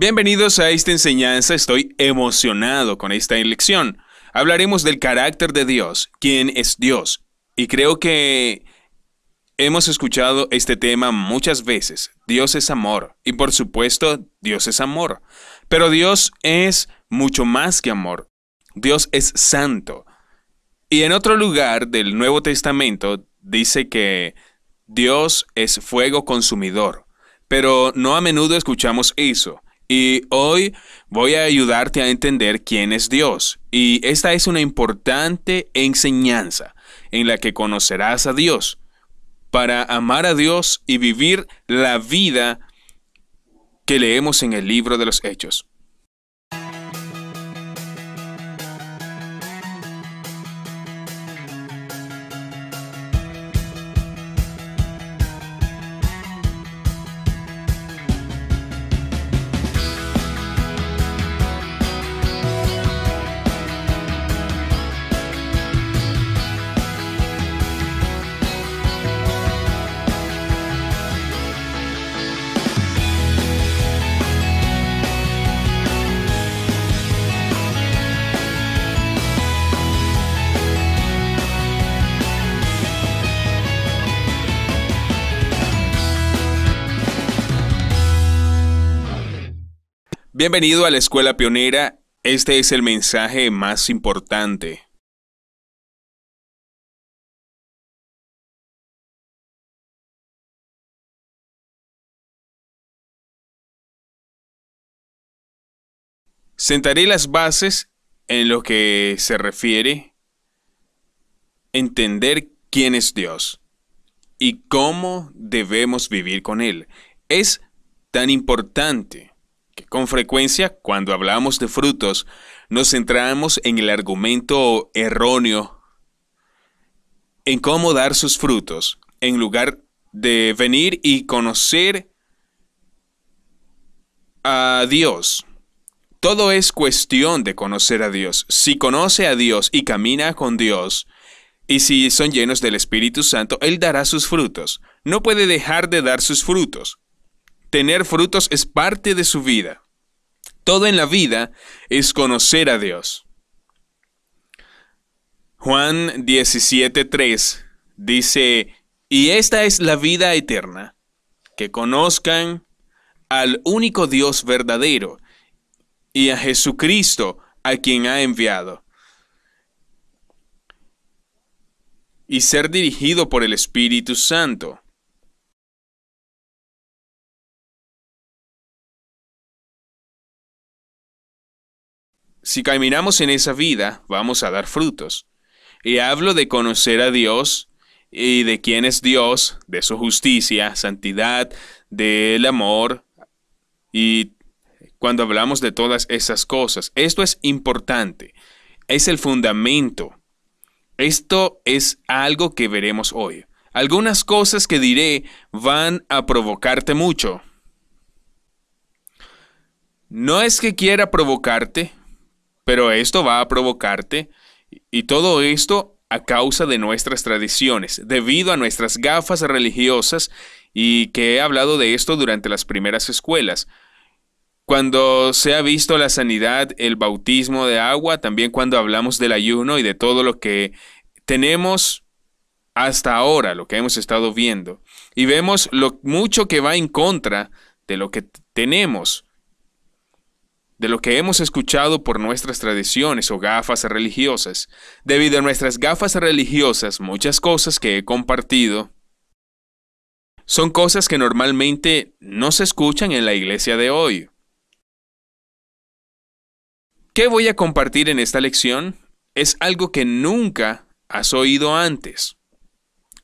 Bienvenidos a esta enseñanza, estoy emocionado con esta elección. Hablaremos del carácter de Dios, quién es Dios. Y creo que hemos escuchado este tema muchas veces. Dios es amor. Y por supuesto, Dios es amor. Pero Dios es mucho más que amor. Dios es santo. Y en otro lugar del Nuevo Testamento dice que Dios es fuego consumidor. Pero no a menudo escuchamos eso. Y hoy voy a ayudarte a entender quién es Dios. Y esta es una importante enseñanza en la que conocerás a Dios para amar a Dios y vivir la vida que leemos en el libro de los Hechos. Bienvenido a la Escuela Pionera. Este es el mensaje más importante. Sentaré las bases en lo que se refiere entender quién es Dios y cómo debemos vivir con Él. Es tan importante con frecuencia, cuando hablamos de frutos, nos centramos en el argumento erróneo, en cómo dar sus frutos, en lugar de venir y conocer a Dios. Todo es cuestión de conocer a Dios. Si conoce a Dios y camina con Dios, y si son llenos del Espíritu Santo, Él dará sus frutos. No puede dejar de dar sus frutos. Tener frutos es parte de su vida. Todo en la vida es conocer a Dios. Juan 17:3 dice, y esta es la vida eterna, que conozcan al único Dios verdadero y a Jesucristo a quien ha enviado. Y ser dirigido por el Espíritu Santo. Si caminamos en esa vida, vamos a dar frutos. Y hablo de conocer a Dios y de quién es Dios, de su justicia, santidad, del amor y cuando hablamos de todas esas cosas. Esto es importante, es el fundamento. Esto es algo que veremos hoy. Algunas cosas que diré van a provocarte mucho. No es que quiera provocarte, pero esto va a provocarte y todo esto a causa de nuestras tradiciones, debido a nuestras gafas religiosas y que he hablado de esto durante las primeras escuelas. Cuando se ha visto la sanidad, el bautismo de agua, también cuando hablamos del ayuno y de todo lo que tenemos hasta ahora, lo que hemos estado viendo. Y vemos lo mucho que va en contra de lo que tenemos de lo que hemos escuchado por nuestras tradiciones o gafas religiosas. Debido a nuestras gafas religiosas, muchas cosas que he compartido son cosas que normalmente no se escuchan en la iglesia de hoy. ¿Qué voy a compartir en esta lección? Es algo que nunca has oído antes.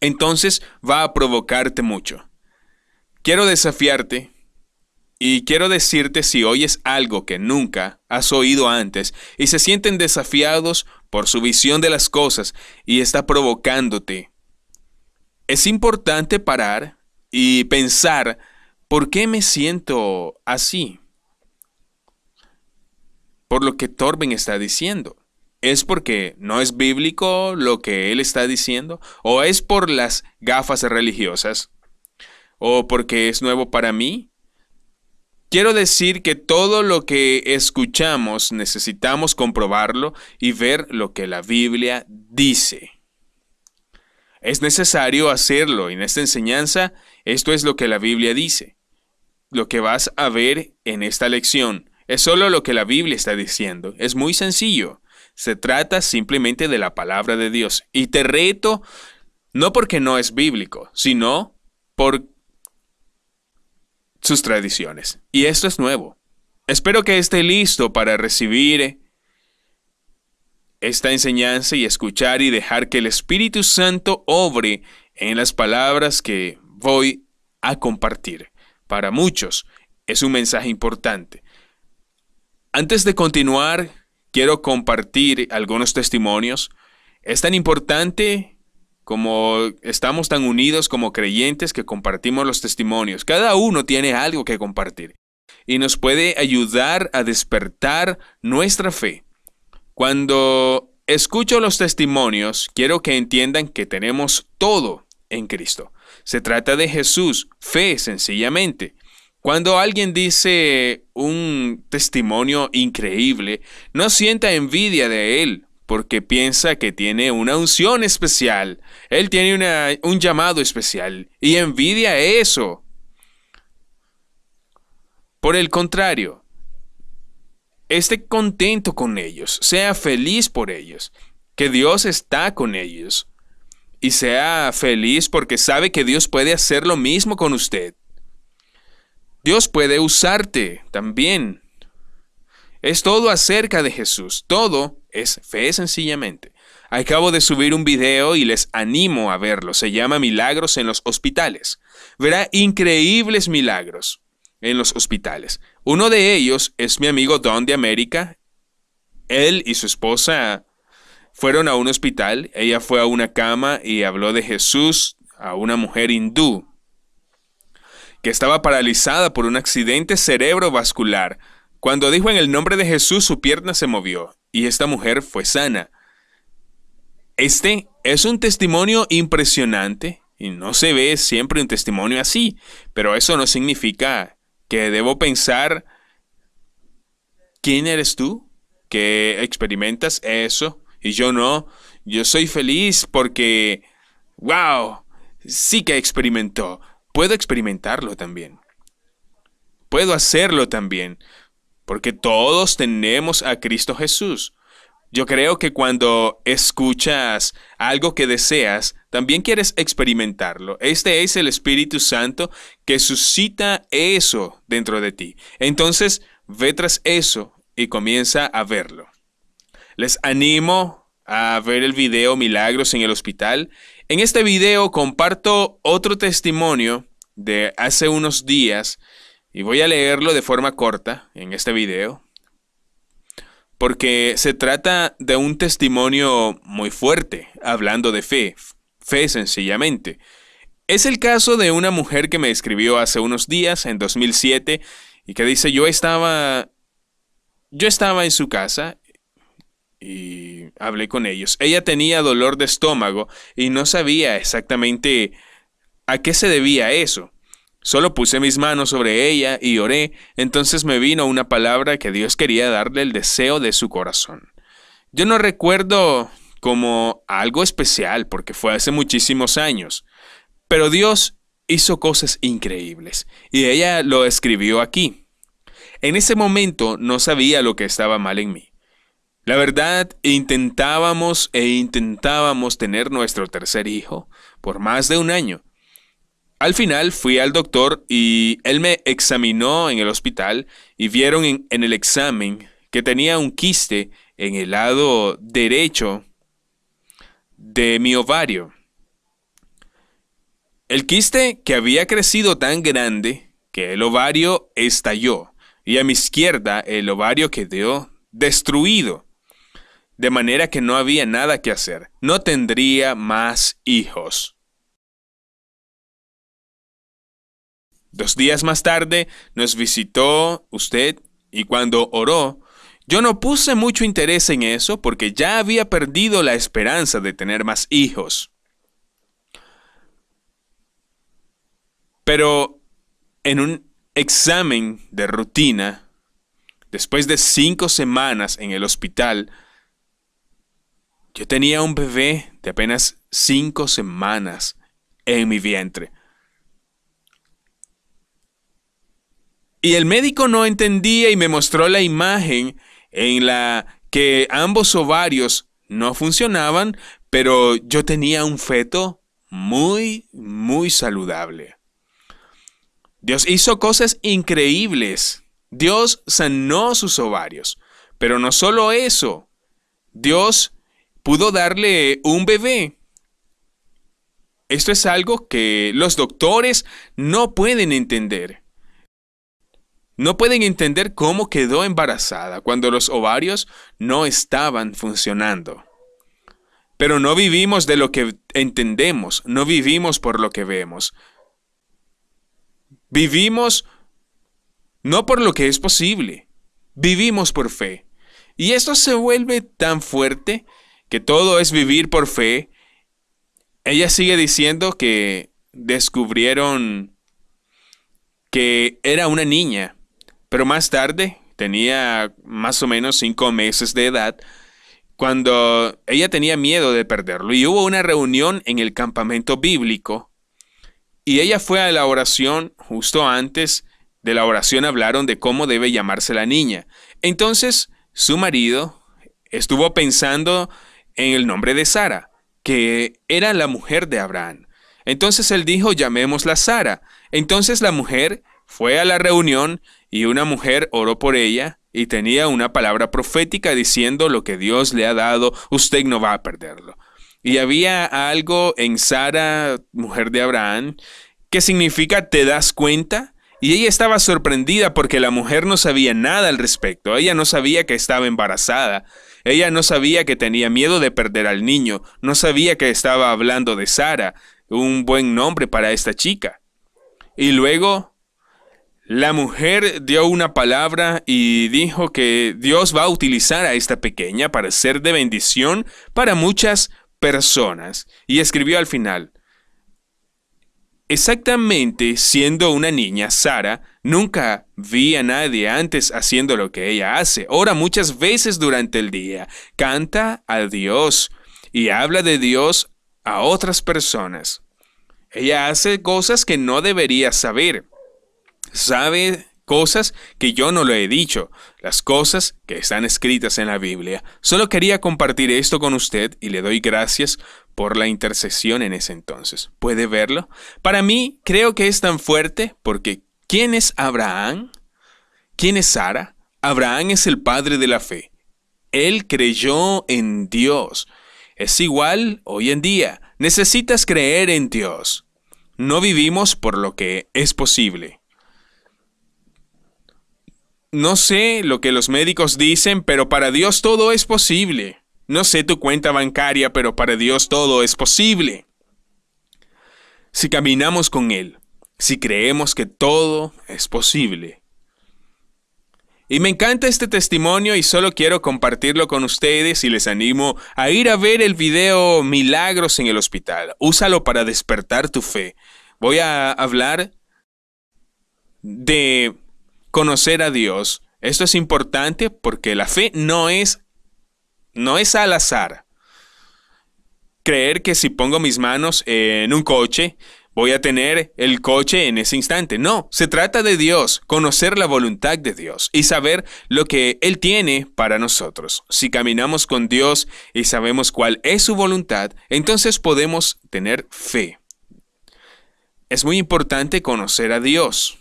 Entonces va a provocarte mucho. Quiero desafiarte y quiero decirte si oyes algo que nunca has oído antes y se sienten desafiados por su visión de las cosas y está provocándote. Es importante parar y pensar por qué me siento así. Por lo que Torben está diciendo. ¿Es porque no es bíblico lo que él está diciendo? ¿O es por las gafas religiosas? ¿O porque es nuevo para mí? Quiero decir que todo lo que escuchamos necesitamos comprobarlo y ver lo que la Biblia dice. Es necesario hacerlo. En esta enseñanza, esto es lo que la Biblia dice. Lo que vas a ver en esta lección es solo lo que la Biblia está diciendo. Es muy sencillo. Se trata simplemente de la palabra de Dios. Y te reto, no porque no es bíblico, sino porque sus tradiciones. Y esto es nuevo. Espero que esté listo para recibir eh, esta enseñanza y escuchar y dejar que el Espíritu Santo obre en las palabras que voy a compartir. Para muchos es un mensaje importante. Antes de continuar, quiero compartir algunos testimonios. Es tan importante como estamos tan unidos como creyentes que compartimos los testimonios. Cada uno tiene algo que compartir y nos puede ayudar a despertar nuestra fe. Cuando escucho los testimonios, quiero que entiendan que tenemos todo en Cristo. Se trata de Jesús, fe sencillamente. Cuando alguien dice un testimonio increíble, no sienta envidia de él porque piensa que tiene una unción especial, él tiene un llamado especial y envidia eso. Por el contrario, esté contento con ellos, sea feliz por ellos, que Dios está con ellos y sea feliz porque sabe que Dios puede hacer lo mismo con usted. Dios puede usarte también. Es todo acerca de Jesús, todo es fe sencillamente. Acabo de subir un video y les animo a verlo. Se llama Milagros en los Hospitales. Verá increíbles milagros en los hospitales. Uno de ellos es mi amigo Don de América. Él y su esposa fueron a un hospital. Ella fue a una cama y habló de Jesús a una mujer hindú que estaba paralizada por un accidente cerebrovascular. Cuando dijo en el nombre de Jesús su pierna se movió y esta mujer fue sana. Este es un testimonio impresionante y no se ve siempre un testimonio así, pero eso no significa que debo pensar quién eres tú que experimentas eso y yo no. Yo soy feliz porque, wow, sí que experimentó. Puedo experimentarlo también. Puedo hacerlo también porque todos tenemos a Cristo Jesús. Yo creo que cuando escuchas algo que deseas, también quieres experimentarlo. Este es el Espíritu Santo que suscita eso dentro de ti. Entonces, ve tras eso y comienza a verlo. Les animo a ver el video Milagros en el Hospital. En este video comparto otro testimonio de hace unos días y voy a leerlo de forma corta en este video, porque se trata de un testimonio muy fuerte, hablando de fe, fe sencillamente. Es el caso de una mujer que me escribió hace unos días, en 2007, y que dice, yo estaba, yo estaba en su casa y hablé con ellos. Ella tenía dolor de estómago y no sabía exactamente a qué se debía eso. Solo puse mis manos sobre ella y oré, entonces me vino una palabra que Dios quería darle el deseo de su corazón. Yo no recuerdo como algo especial, porque fue hace muchísimos años, pero Dios hizo cosas increíbles, y ella lo escribió aquí. En ese momento no sabía lo que estaba mal en mí. La verdad, intentábamos e intentábamos tener nuestro tercer hijo por más de un año, al final fui al doctor y él me examinó en el hospital y vieron en, el examen que tenía un quiste en el lado derecho de mi ovario. El quiste que había crecido tan grande que el ovario estalló y a mi izquierda el ovario quedó destruido, de manera que no había nada que hacer, no tendría más hijos. Dos días más tarde nos visitó usted y cuando oró, yo no puse mucho interés en eso porque ya había perdido la esperanza de tener más hijos. Pero en un examen de rutina, después de cinco semanas en el hospital, yo tenía un bebé de apenas cinco semanas en mi vientre. Y el médico no entendía y me mostró la imagen en la que ambos ovarios no funcionaban, pero yo tenía un feto muy, muy saludable. Dios hizo cosas increíbles. Dios sanó sus ovarios. Pero no solo eso, Dios pudo darle un bebé. Esto es algo que los doctores no pueden entender. No pueden entender cómo quedó embarazada cuando los ovarios no estaban funcionando. Pero no vivimos de lo que entendemos, no vivimos por lo que vemos. Vivimos no por lo que es posible, vivimos por fe. Y esto se vuelve tan fuerte que todo es vivir por fe. Ella sigue diciendo que descubrieron que era una niña pero más tarde, tenía más o menos cinco meses de edad, cuando ella tenía miedo de perderlo y hubo una reunión en el campamento bíblico y ella fue a la oración justo antes de la oración hablaron de cómo debe llamarse la niña. Entonces su marido estuvo pensando en el nombre de Sara, que era la mujer de Abraham. Entonces él dijo, llamémosla Sara. Entonces la mujer fue a la reunión y una mujer oró por ella y tenía una palabra profética diciendo lo que Dios le ha dado, usted no va a perderlo. Y había algo en Sara, mujer de Abraham, que significa te das cuenta. Y ella estaba sorprendida porque la mujer no sabía nada al respecto. Ella no sabía que estaba embarazada. Ella no sabía que tenía miedo de perder al niño. No sabía que estaba hablando de Sara, un buen nombre para esta chica. Y luego la mujer dio una palabra y dijo que Dios va a utilizar a esta pequeña para ser de bendición para muchas personas. Y escribió al final, Exactamente siendo una niña, Sara, nunca vi a nadie antes haciendo lo que ella hace. Ora muchas veces durante el día, canta a Dios y habla de Dios a otras personas. Ella hace cosas que no debería saber sabe cosas que yo no le he dicho, las cosas que están escritas en la Biblia. Solo quería compartir esto con usted y le doy gracias por la intercesión en ese entonces. ¿Puede verlo? Para mí creo que es tan fuerte porque ¿quién es Abraham? ¿Quién es Sara? Abraham es el padre de la fe. Él creyó en Dios. Es igual hoy en día. Necesitas creer en Dios. No vivimos por lo que es posible. No sé lo que los médicos dicen, pero para Dios todo es posible. No sé tu cuenta bancaria, pero para Dios todo es posible. Si caminamos con Él, si creemos que todo es posible. Y me encanta este testimonio y solo quiero compartirlo con ustedes y les animo a ir a ver el video Milagros en el Hospital. Úsalo para despertar tu fe. Voy a hablar de conocer a Dios. Esto es importante porque la fe no es, no es al azar. Creer que si pongo mis manos en un coche, voy a tener el coche en ese instante. No, se trata de Dios, conocer la voluntad de Dios y saber lo que Él tiene para nosotros. Si caminamos con Dios y sabemos cuál es su voluntad, entonces podemos tener fe. Es muy importante conocer a Dios.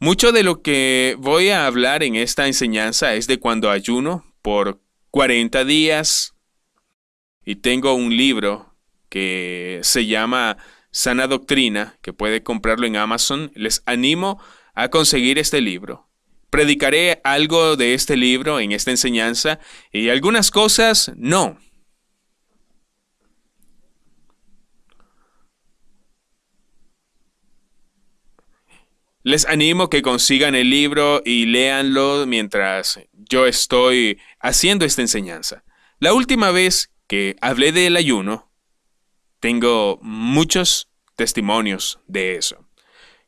Mucho de lo que voy a hablar en esta enseñanza es de cuando ayuno por 40 días y tengo un libro que se llama Sana Doctrina, que puede comprarlo en Amazon. Les animo a conseguir este libro. Predicaré algo de este libro en esta enseñanza y algunas cosas no. Les animo que consigan el libro y leanlo mientras yo estoy haciendo esta enseñanza. La última vez que hablé del ayuno, tengo muchos testimonios de eso.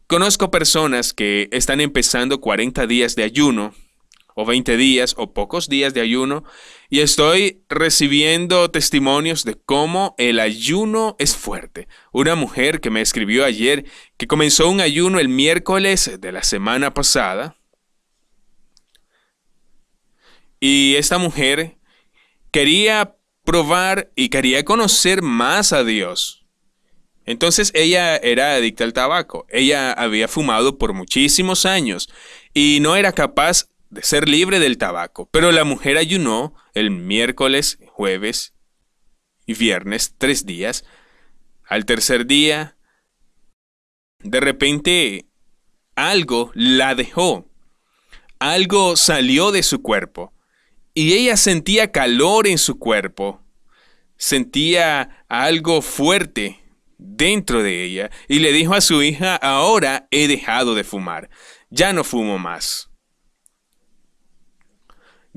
Conozco personas que están empezando 40 días de ayuno o 20 días o pocos días de ayuno y estoy recibiendo testimonios de cómo el ayuno es fuerte. Una mujer que me escribió ayer que comenzó un ayuno el miércoles de la semana pasada y esta mujer quería probar y quería conocer más a Dios. Entonces ella era adicta al tabaco, ella había fumado por muchísimos años y no era capaz de ser libre del tabaco, pero la mujer ayunó el miércoles, jueves y viernes, tres días. Al tercer día, de repente, algo la dejó, algo salió de su cuerpo, y ella sentía calor en su cuerpo, sentía algo fuerte dentro de ella, y le dijo a su hija, ahora he dejado de fumar, ya no fumo más.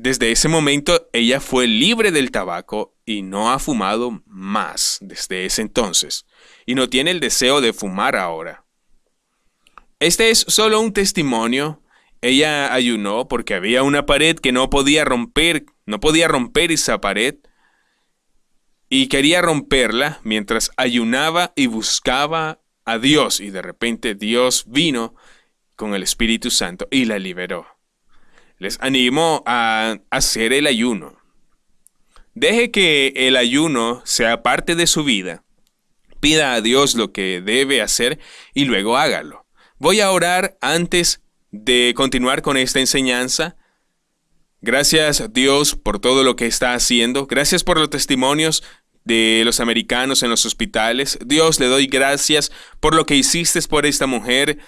Desde ese momento ella fue libre del tabaco y no ha fumado más desde ese entonces, y no tiene el deseo de fumar ahora. Este es solo un testimonio. Ella ayunó porque había una pared que no podía romper, no podía romper esa pared, y quería romperla mientras ayunaba y buscaba a Dios, y de repente Dios vino con el Espíritu Santo y la liberó les animo a hacer el ayuno. Deje que el ayuno sea parte de su vida. Pida a Dios lo que debe hacer y luego hágalo. Voy a orar antes de continuar con esta enseñanza. Gracias Dios por todo lo que está haciendo. Gracias por los testimonios de los americanos en los hospitales. Dios le doy gracias por lo que hiciste por esta mujer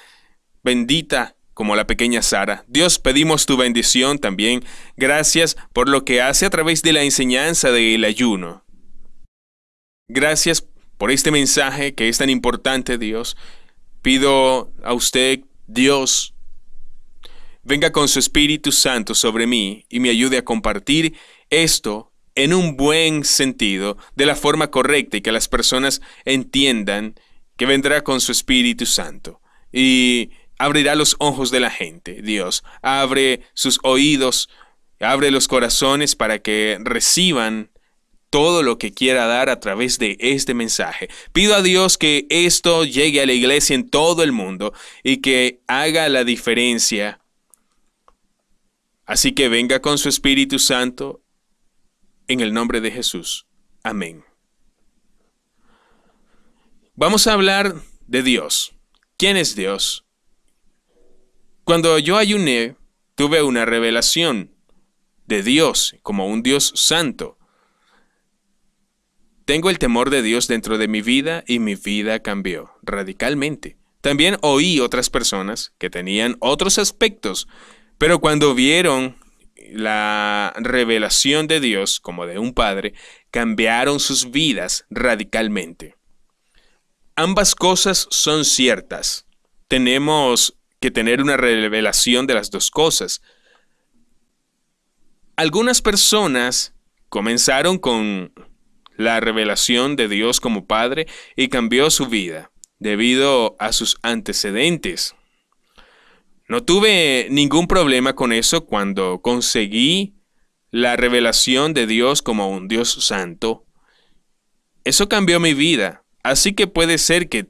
bendita como la pequeña Sara. Dios, pedimos tu bendición también. Gracias por lo que hace a través de la enseñanza del ayuno. Gracias por este mensaje que es tan importante, Dios. Pido a usted, Dios, venga con su Espíritu Santo sobre mí y me ayude a compartir esto en un buen sentido, de la forma correcta y que las personas entiendan que vendrá con su Espíritu Santo. Y abrirá los ojos de la gente. Dios, abre sus oídos, abre los corazones para que reciban todo lo que quiera dar a través de este mensaje. Pido a Dios que esto llegue a la iglesia en todo el mundo y que haga la diferencia. Así que venga con su Espíritu Santo en el nombre de Jesús. Amén. Vamos a hablar de Dios. ¿Quién es Dios? Cuando yo ayuné, tuve una revelación de Dios como un Dios santo. Tengo el temor de Dios dentro de mi vida y mi vida cambió radicalmente. También oí otras personas que tenían otros aspectos, pero cuando vieron la revelación de Dios como de un padre, cambiaron sus vidas radicalmente. Ambas cosas son ciertas. Tenemos que tener una revelación de las dos cosas. Algunas personas comenzaron con la revelación de Dios como Padre y cambió su vida debido a sus antecedentes. No tuve ningún problema con eso cuando conseguí la revelación de Dios como un Dios santo. Eso cambió mi vida, así que puede ser que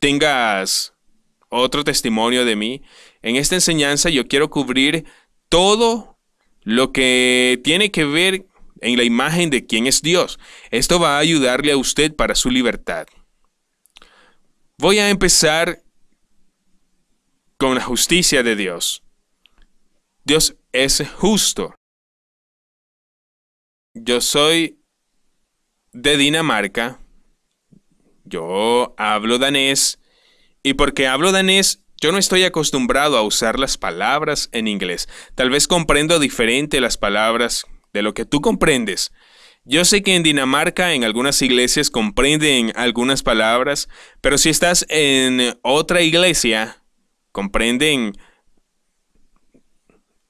tengas otro testimonio de mí. En esta enseñanza yo quiero cubrir todo lo que tiene que ver en la imagen de quién es Dios. Esto va a ayudarle a usted para su libertad. Voy a empezar con la justicia de Dios. Dios es justo. Yo soy de Dinamarca. Yo hablo danés. Y porque hablo danés, yo no estoy acostumbrado a usar las palabras en inglés. Tal vez comprendo diferente las palabras de lo que tú comprendes. Yo sé que en Dinamarca en algunas iglesias comprenden algunas palabras, pero si estás en otra iglesia, comprenden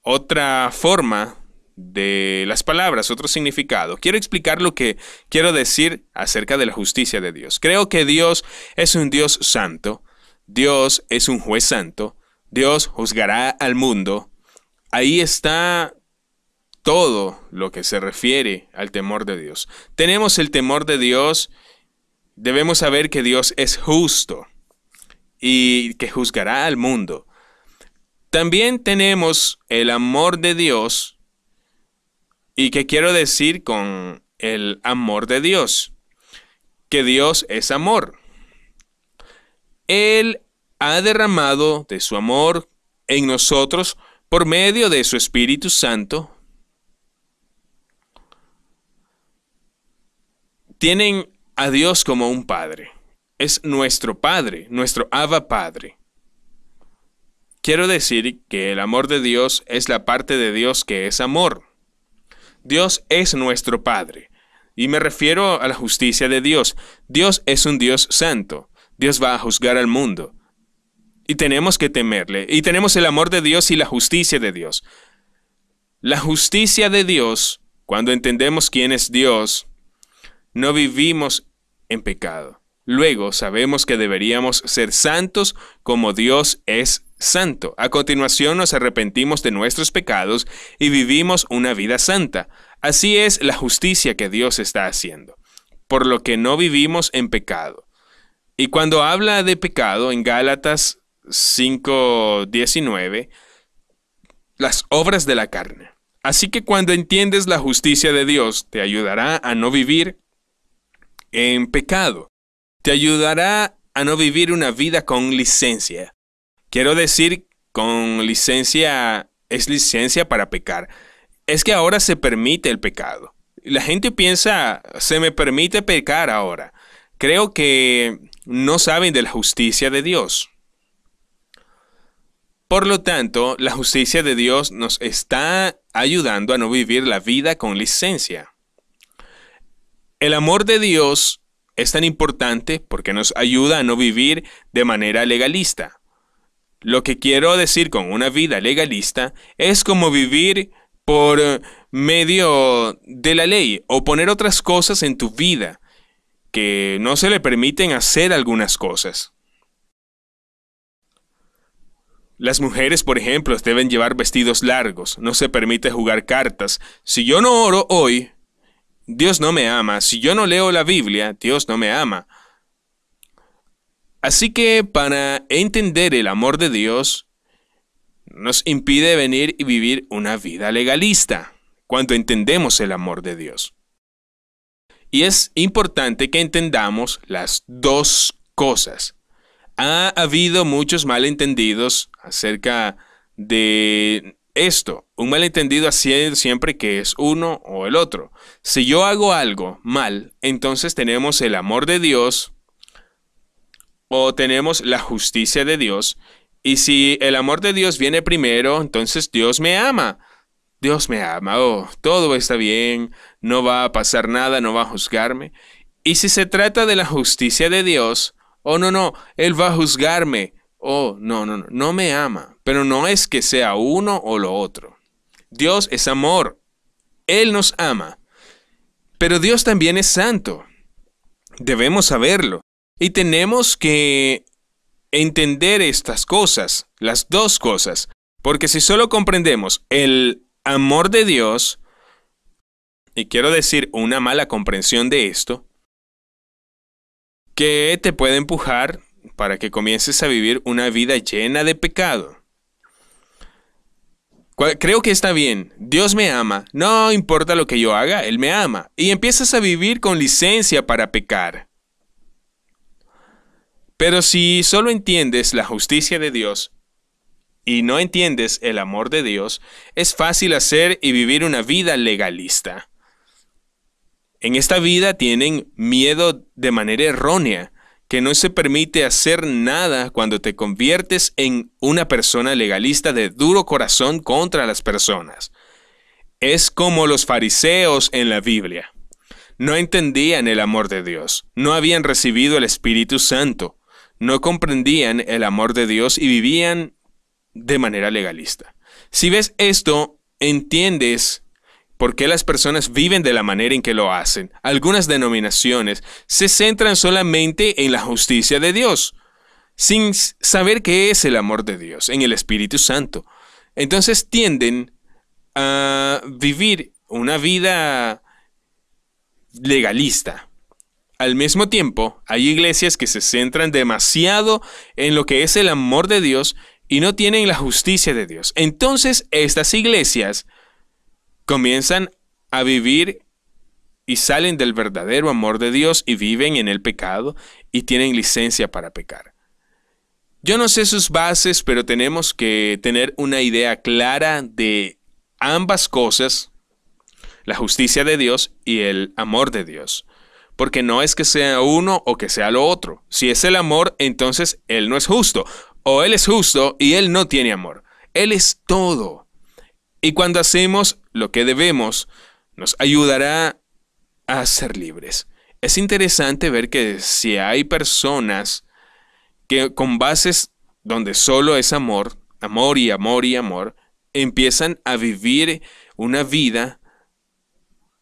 otra forma de las palabras, otro significado. Quiero explicar lo que quiero decir acerca de la justicia de Dios. Creo que Dios es un Dios santo Dios es un juez santo, Dios juzgará al mundo. Ahí está todo lo que se refiere al temor de Dios. Tenemos el temor de Dios, debemos saber que Dios es justo y que juzgará al mundo. También tenemos el amor de Dios y que quiero decir con el amor de Dios, que Dios es amor. Él ha derramado de su amor en nosotros por medio de su Espíritu Santo. Tienen a Dios como un Padre. Es nuestro Padre, nuestro Abba Padre. Quiero decir que el amor de Dios es la parte de Dios que es amor. Dios es nuestro Padre. Y me refiero a la justicia de Dios. Dios es un Dios santo. Dios va a juzgar al mundo. Y tenemos que temerle. Y tenemos el amor de Dios y la justicia de Dios. La justicia de Dios, cuando entendemos quién es Dios, no vivimos en pecado. Luego sabemos que deberíamos ser santos como Dios es santo. A continuación nos arrepentimos de nuestros pecados y vivimos una vida santa. Así es la justicia que Dios está haciendo, por lo que no vivimos en pecado. Y cuando habla de pecado en Gálatas 5:19, las obras de la carne. Así que cuando entiendes la justicia de Dios, te ayudará a no vivir en pecado. Te ayudará a no vivir una vida con licencia. Quiero decir, con licencia es licencia para pecar. Es que ahora se permite el pecado. La gente piensa, se me permite pecar ahora. Creo que no saben de la justicia de Dios. Por lo tanto, la justicia de Dios nos está ayudando a no vivir la vida con licencia. El amor de Dios es tan importante porque nos ayuda a no vivir de manera legalista. Lo que quiero decir con una vida legalista es como vivir por medio de la ley o poner otras cosas en tu vida que no se le permiten hacer algunas cosas. Las mujeres, por ejemplo, deben llevar vestidos largos, no se permite jugar cartas. Si yo no oro hoy, Dios no me ama. Si yo no leo la Biblia, Dios no me ama. Así que para entender el amor de Dios, nos impide venir y vivir una vida legalista, cuando entendemos el amor de Dios. Y es importante que entendamos las dos cosas. Ha habido muchos malentendidos acerca de esto. Un malentendido así siempre que es uno o el otro. Si yo hago algo mal, entonces tenemos el amor de Dios o tenemos la justicia de Dios. Y si el amor de Dios viene primero, entonces Dios me ama. Dios me ama, oh, todo está bien, no va a pasar nada, no va a juzgarme. Y si se trata de la justicia de Dios, oh no, no, Él va a juzgarme, oh no, no, no, me ama, pero no es que sea uno o lo otro. Dios es amor, Él nos ama, pero Dios también es santo. Debemos saberlo y tenemos que entender estas cosas, las dos cosas, porque si solo comprendemos el amor de Dios, y quiero decir una mala comprensión de esto, que te puede empujar para que comiences a vivir una vida llena de pecado. Creo que está bien, Dios me ama, no importa lo que yo haga, Él me ama, y empiezas a vivir con licencia para pecar. Pero si solo entiendes la justicia de Dios y no entiendes el amor de Dios, es fácil hacer y vivir una vida legalista. En esta vida tienen miedo de manera errónea, que no se permite hacer nada cuando te conviertes en una persona legalista de duro corazón contra las personas. Es como los fariseos en la Biblia. No entendían el amor de Dios, no habían recibido el Espíritu Santo, no comprendían el amor de Dios y vivían de manera legalista. Si ves esto, entiendes por qué las personas viven de la manera en que lo hacen. Algunas denominaciones se centran solamente en la justicia de Dios, sin saber qué es el amor de Dios, en el Espíritu Santo. Entonces tienden a vivir una vida legalista. Al mismo tiempo, hay iglesias que se centran demasiado en lo que es el amor de Dios y no tienen la justicia de Dios. Entonces estas iglesias comienzan a vivir y salen del verdadero amor de Dios y viven en el pecado y tienen licencia para pecar. Yo no sé sus bases, pero tenemos que tener una idea clara de ambas cosas, la justicia de Dios y el amor de Dios. Porque no es que sea uno o que sea lo otro. Si es el amor, entonces Él no es justo. O Él es justo y Él no tiene amor. Él es todo. Y cuando hacemos lo que debemos, nos ayudará a ser libres. Es interesante ver que si hay personas que con bases donde solo es amor, amor y amor y amor, empiezan a vivir una vida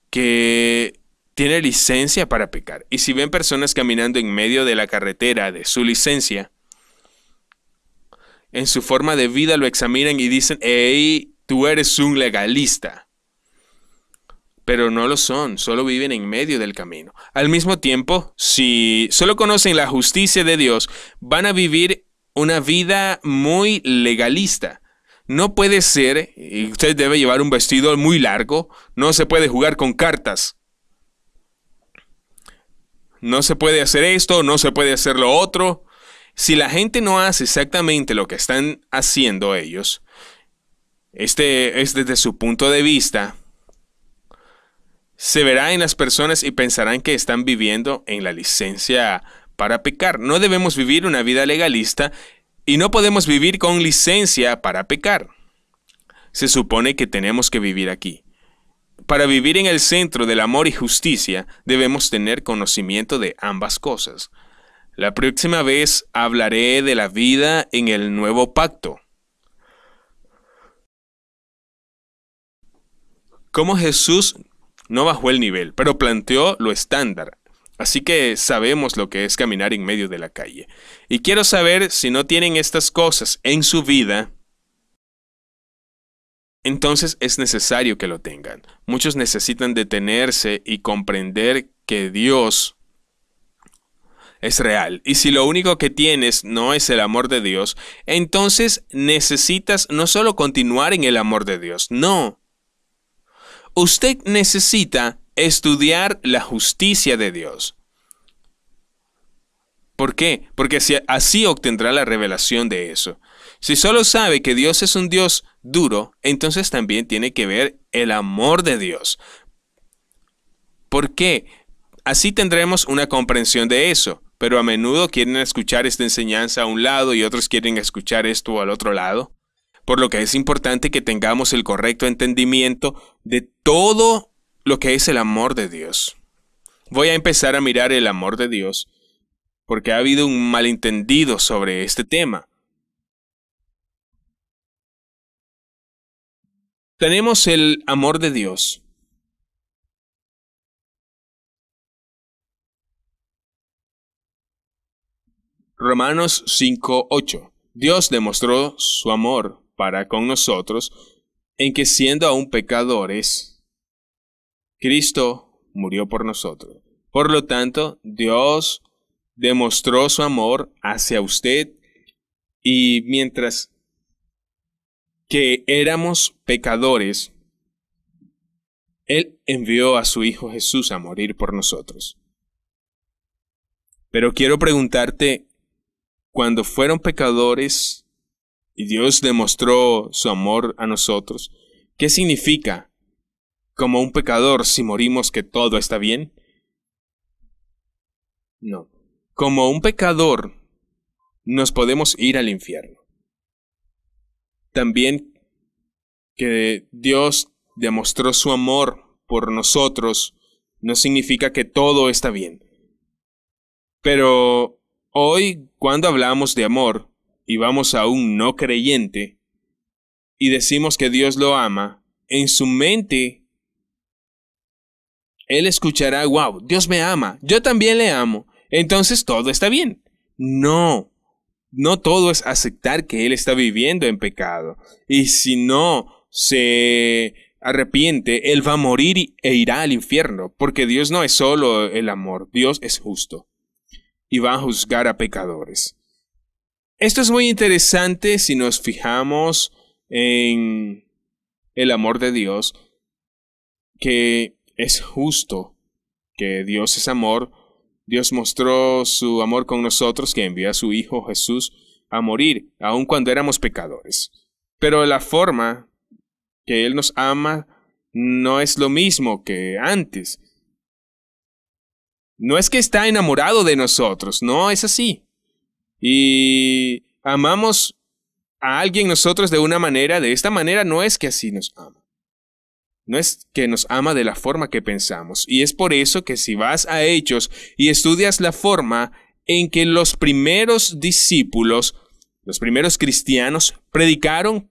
que tiene licencia para pecar. Y si ven personas caminando en medio de la carretera de su licencia, en su forma de vida lo examinan y dicen, hey, tú eres un legalista. Pero no lo son, solo viven en medio del camino. Al mismo tiempo, si solo conocen la justicia de Dios, van a vivir una vida muy legalista. No puede ser, y usted debe llevar un vestido muy largo, no se puede jugar con cartas. No se puede hacer esto, no se puede hacer lo otro. Si la gente no hace exactamente lo que están haciendo ellos, este es desde su punto de vista, se verá en las personas y pensarán que están viviendo en la licencia para pecar. No debemos vivir una vida legalista y no podemos vivir con licencia para pecar. Se supone que tenemos que vivir aquí. Para vivir en el centro del amor y justicia debemos tener conocimiento de ambas cosas. La próxima vez hablaré de la vida en el nuevo pacto. Como Jesús no bajó el nivel, pero planteó lo estándar. Así que sabemos lo que es caminar en medio de la calle. Y quiero saber si no tienen estas cosas en su vida, entonces es necesario que lo tengan. Muchos necesitan detenerse y comprender que Dios es real. Y si lo único que tienes no es el amor de Dios, entonces necesitas no solo continuar en el amor de Dios, no. Usted necesita estudiar la justicia de Dios. ¿Por qué? Porque así obtendrá la revelación de eso. Si solo sabe que Dios es un Dios duro, entonces también tiene que ver el amor de Dios. ¿Por qué? Así tendremos una comprensión de eso pero a menudo quieren escuchar esta enseñanza a un lado y otros quieren escuchar esto al otro lado. Por lo que es importante que tengamos el correcto entendimiento de todo lo que es el amor de Dios. Voy a empezar a mirar el amor de Dios porque ha habido un malentendido sobre este tema. Tenemos el amor de Dios Romanos 5:8. Dios demostró su amor para con nosotros en que siendo aún pecadores, Cristo murió por nosotros. Por lo tanto, Dios demostró su amor hacia usted y mientras que éramos pecadores, Él envió a su Hijo Jesús a morir por nosotros. Pero quiero preguntarte cuando fueron pecadores y Dios demostró su amor a nosotros, ¿qué significa como un pecador si morimos que todo está bien? No. Como un pecador nos podemos ir al infierno. También que Dios demostró su amor por nosotros no significa que todo está bien. Pero Hoy, cuando hablamos de amor y vamos a un no creyente y decimos que Dios lo ama, en su mente, él escuchará, wow, Dios me ama, yo también le amo, entonces todo está bien. No, no todo es aceptar que él está viviendo en pecado. Y si no se arrepiente, él va a morir e irá al infierno, porque Dios no es solo el amor, Dios es justo y va a juzgar a pecadores. Esto es muy interesante si nos fijamos en el amor de Dios, que es justo, que Dios es amor. Dios mostró su amor con nosotros, que envió a su Hijo Jesús a morir, aun cuando éramos pecadores. Pero la forma que Él nos ama no es lo mismo que antes. No es que está enamorado de nosotros, no es así. Y amamos a alguien nosotros de una manera, de esta manera no es que así nos ama. No es que nos ama de la forma que pensamos. Y es por eso que si vas a Hechos y estudias la forma en que los primeros discípulos, los primeros cristianos, predicaron,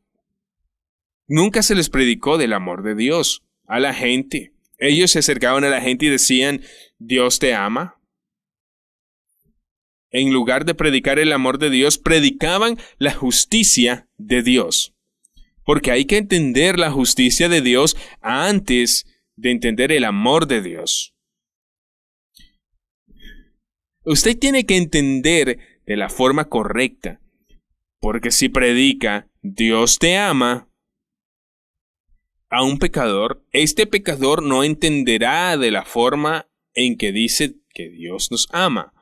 nunca se les predicó del amor de Dios a la gente. Ellos se acercaban a la gente y decían, Dios te ama? En lugar de predicar el amor de Dios, predicaban la justicia de Dios. Porque hay que entender la justicia de Dios antes de entender el amor de Dios. Usted tiene que entender de la forma correcta, porque si predica Dios te ama a un pecador, este pecador no entenderá de la forma en que dice que Dios nos ama.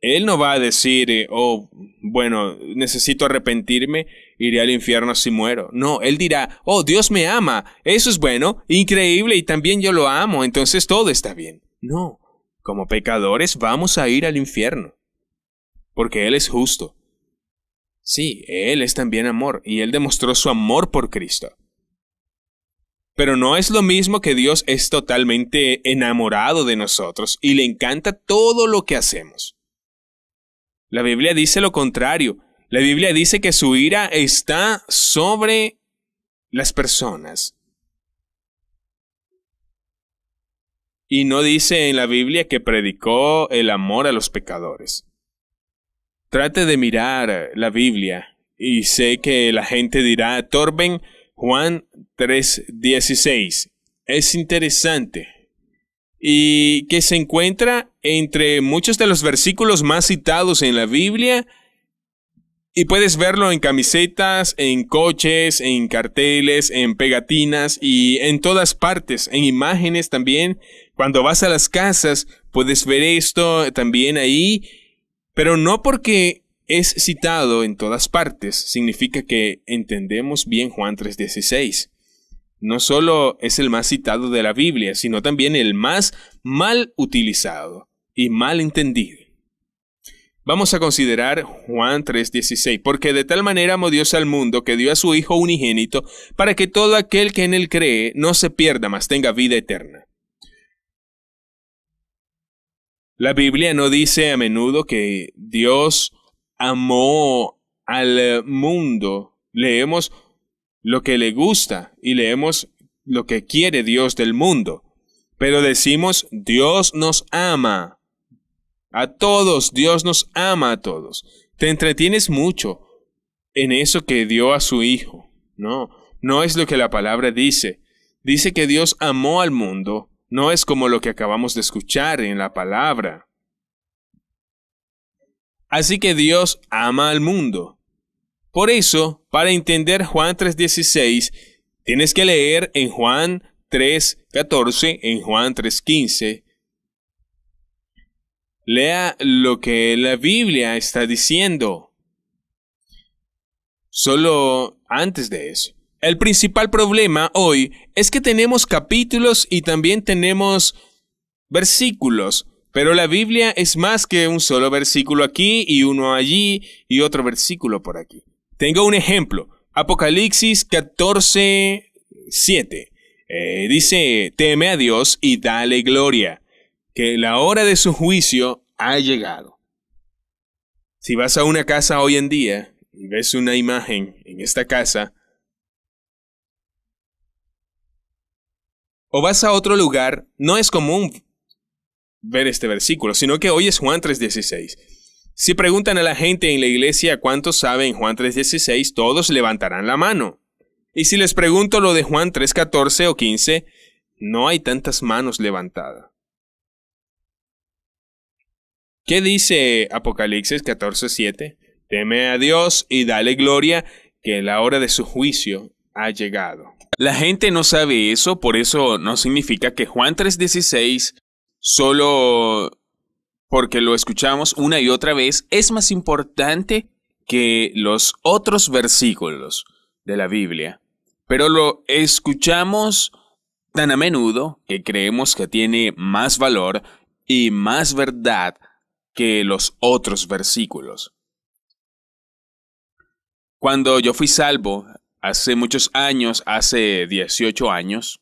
Él no va a decir, eh, oh, bueno, necesito arrepentirme, iré al infierno si muero. No, él dirá, oh, Dios me ama, eso es bueno, increíble, y también yo lo amo, entonces todo está bien. No, como pecadores vamos a ir al infierno, porque Él es justo. Sí, Él es también amor, y Él demostró su amor por Cristo. Pero no es lo mismo que Dios es totalmente enamorado de nosotros y le encanta todo lo que hacemos. La Biblia dice lo contrario. La Biblia dice que su ira está sobre las personas. Y no dice en la Biblia que predicó el amor a los pecadores. Trate de mirar la Biblia y sé que la gente dirá, Torben, Juan 3:16. Es interesante y que se encuentra entre muchos de los versículos más citados en la Biblia y puedes verlo en camisetas, en coches, en carteles, en pegatinas y en todas partes, en imágenes también. Cuando vas a las casas puedes ver esto también ahí, pero no porque es citado en todas partes significa que entendemos bien Juan 3:16. No solo es el más citado de la Biblia, sino también el más mal utilizado y mal entendido. Vamos a considerar Juan 3:16, porque de tal manera amó Dios al mundo que dio a su Hijo unigénito, para que todo aquel que en él cree no se pierda, mas tenga vida eterna. La Biblia no dice a menudo que Dios amó al eh, mundo. Leemos lo que le gusta y leemos lo que quiere Dios del mundo. Pero decimos, Dios nos ama. A todos, Dios nos ama a todos. Te entretienes mucho en eso que dio a su Hijo. No, no es lo que la palabra dice. Dice que Dios amó al mundo. No es como lo que acabamos de escuchar en la palabra. Así que Dios ama al mundo. Por eso, para entender Juan 3.16, tienes que leer en Juan 3.14, en Juan 3.15. Lea lo que la Biblia está diciendo. Solo antes de eso. El principal problema hoy es que tenemos capítulos y también tenemos versículos pero la Biblia es más que un solo versículo aquí y uno allí y otro versículo por aquí. Tengo un ejemplo. Apocalipsis 14, 7. Eh, dice, teme a Dios y dale gloria, que la hora de su juicio ha llegado. Si vas a una casa hoy en día y ves una imagen en esta casa, o vas a otro lugar, no es común ver este versículo, sino que hoy es Juan 3:16. Si preguntan a la gente en la iglesia cuántos saben Juan 3:16, todos levantarán la mano. Y si les pregunto lo de Juan 3:14 o 15, no hay tantas manos levantadas. ¿Qué dice Apocalipsis 14:7? Teme a Dios y dale gloria, que la hora de su juicio ha llegado. La gente no sabe eso, por eso no significa que Juan 3:16 solo porque lo escuchamos una y otra vez, es más importante que los otros versículos de la Biblia. Pero lo escuchamos tan a menudo que creemos que tiene más valor y más verdad que los otros versículos. Cuando yo fui salvo, hace muchos años, hace 18 años,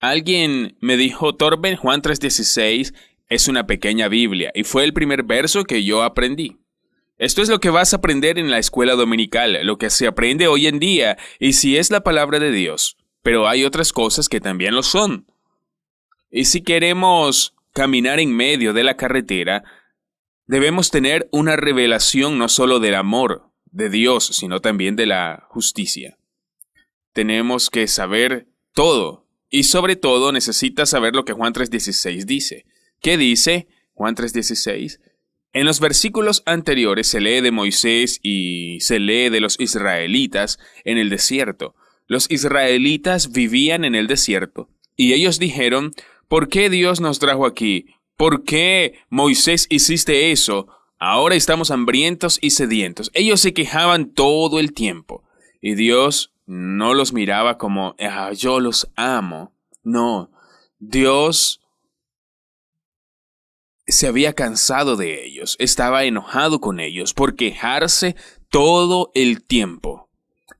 Alguien me dijo, Torben, Juan 3:16 es una pequeña Biblia y fue el primer verso que yo aprendí. Esto es lo que vas a aprender en la escuela dominical, lo que se aprende hoy en día, y si es la palabra de Dios, pero hay otras cosas que también lo son. Y si queremos caminar en medio de la carretera, debemos tener una revelación no solo del amor de Dios, sino también de la justicia. Tenemos que saber todo y sobre todo necesita saber lo que Juan 3.16 dice. ¿Qué dice Juan 3.16? En los versículos anteriores se lee de Moisés y se lee de los israelitas en el desierto. Los israelitas vivían en el desierto y ellos dijeron, ¿por qué Dios nos trajo aquí? ¿Por qué Moisés hiciste eso? Ahora estamos hambrientos y sedientos. Ellos se quejaban todo el tiempo. Y Dios no los miraba como, ah, yo los amo. No, Dios se había cansado de ellos, estaba enojado con ellos por quejarse todo el tiempo.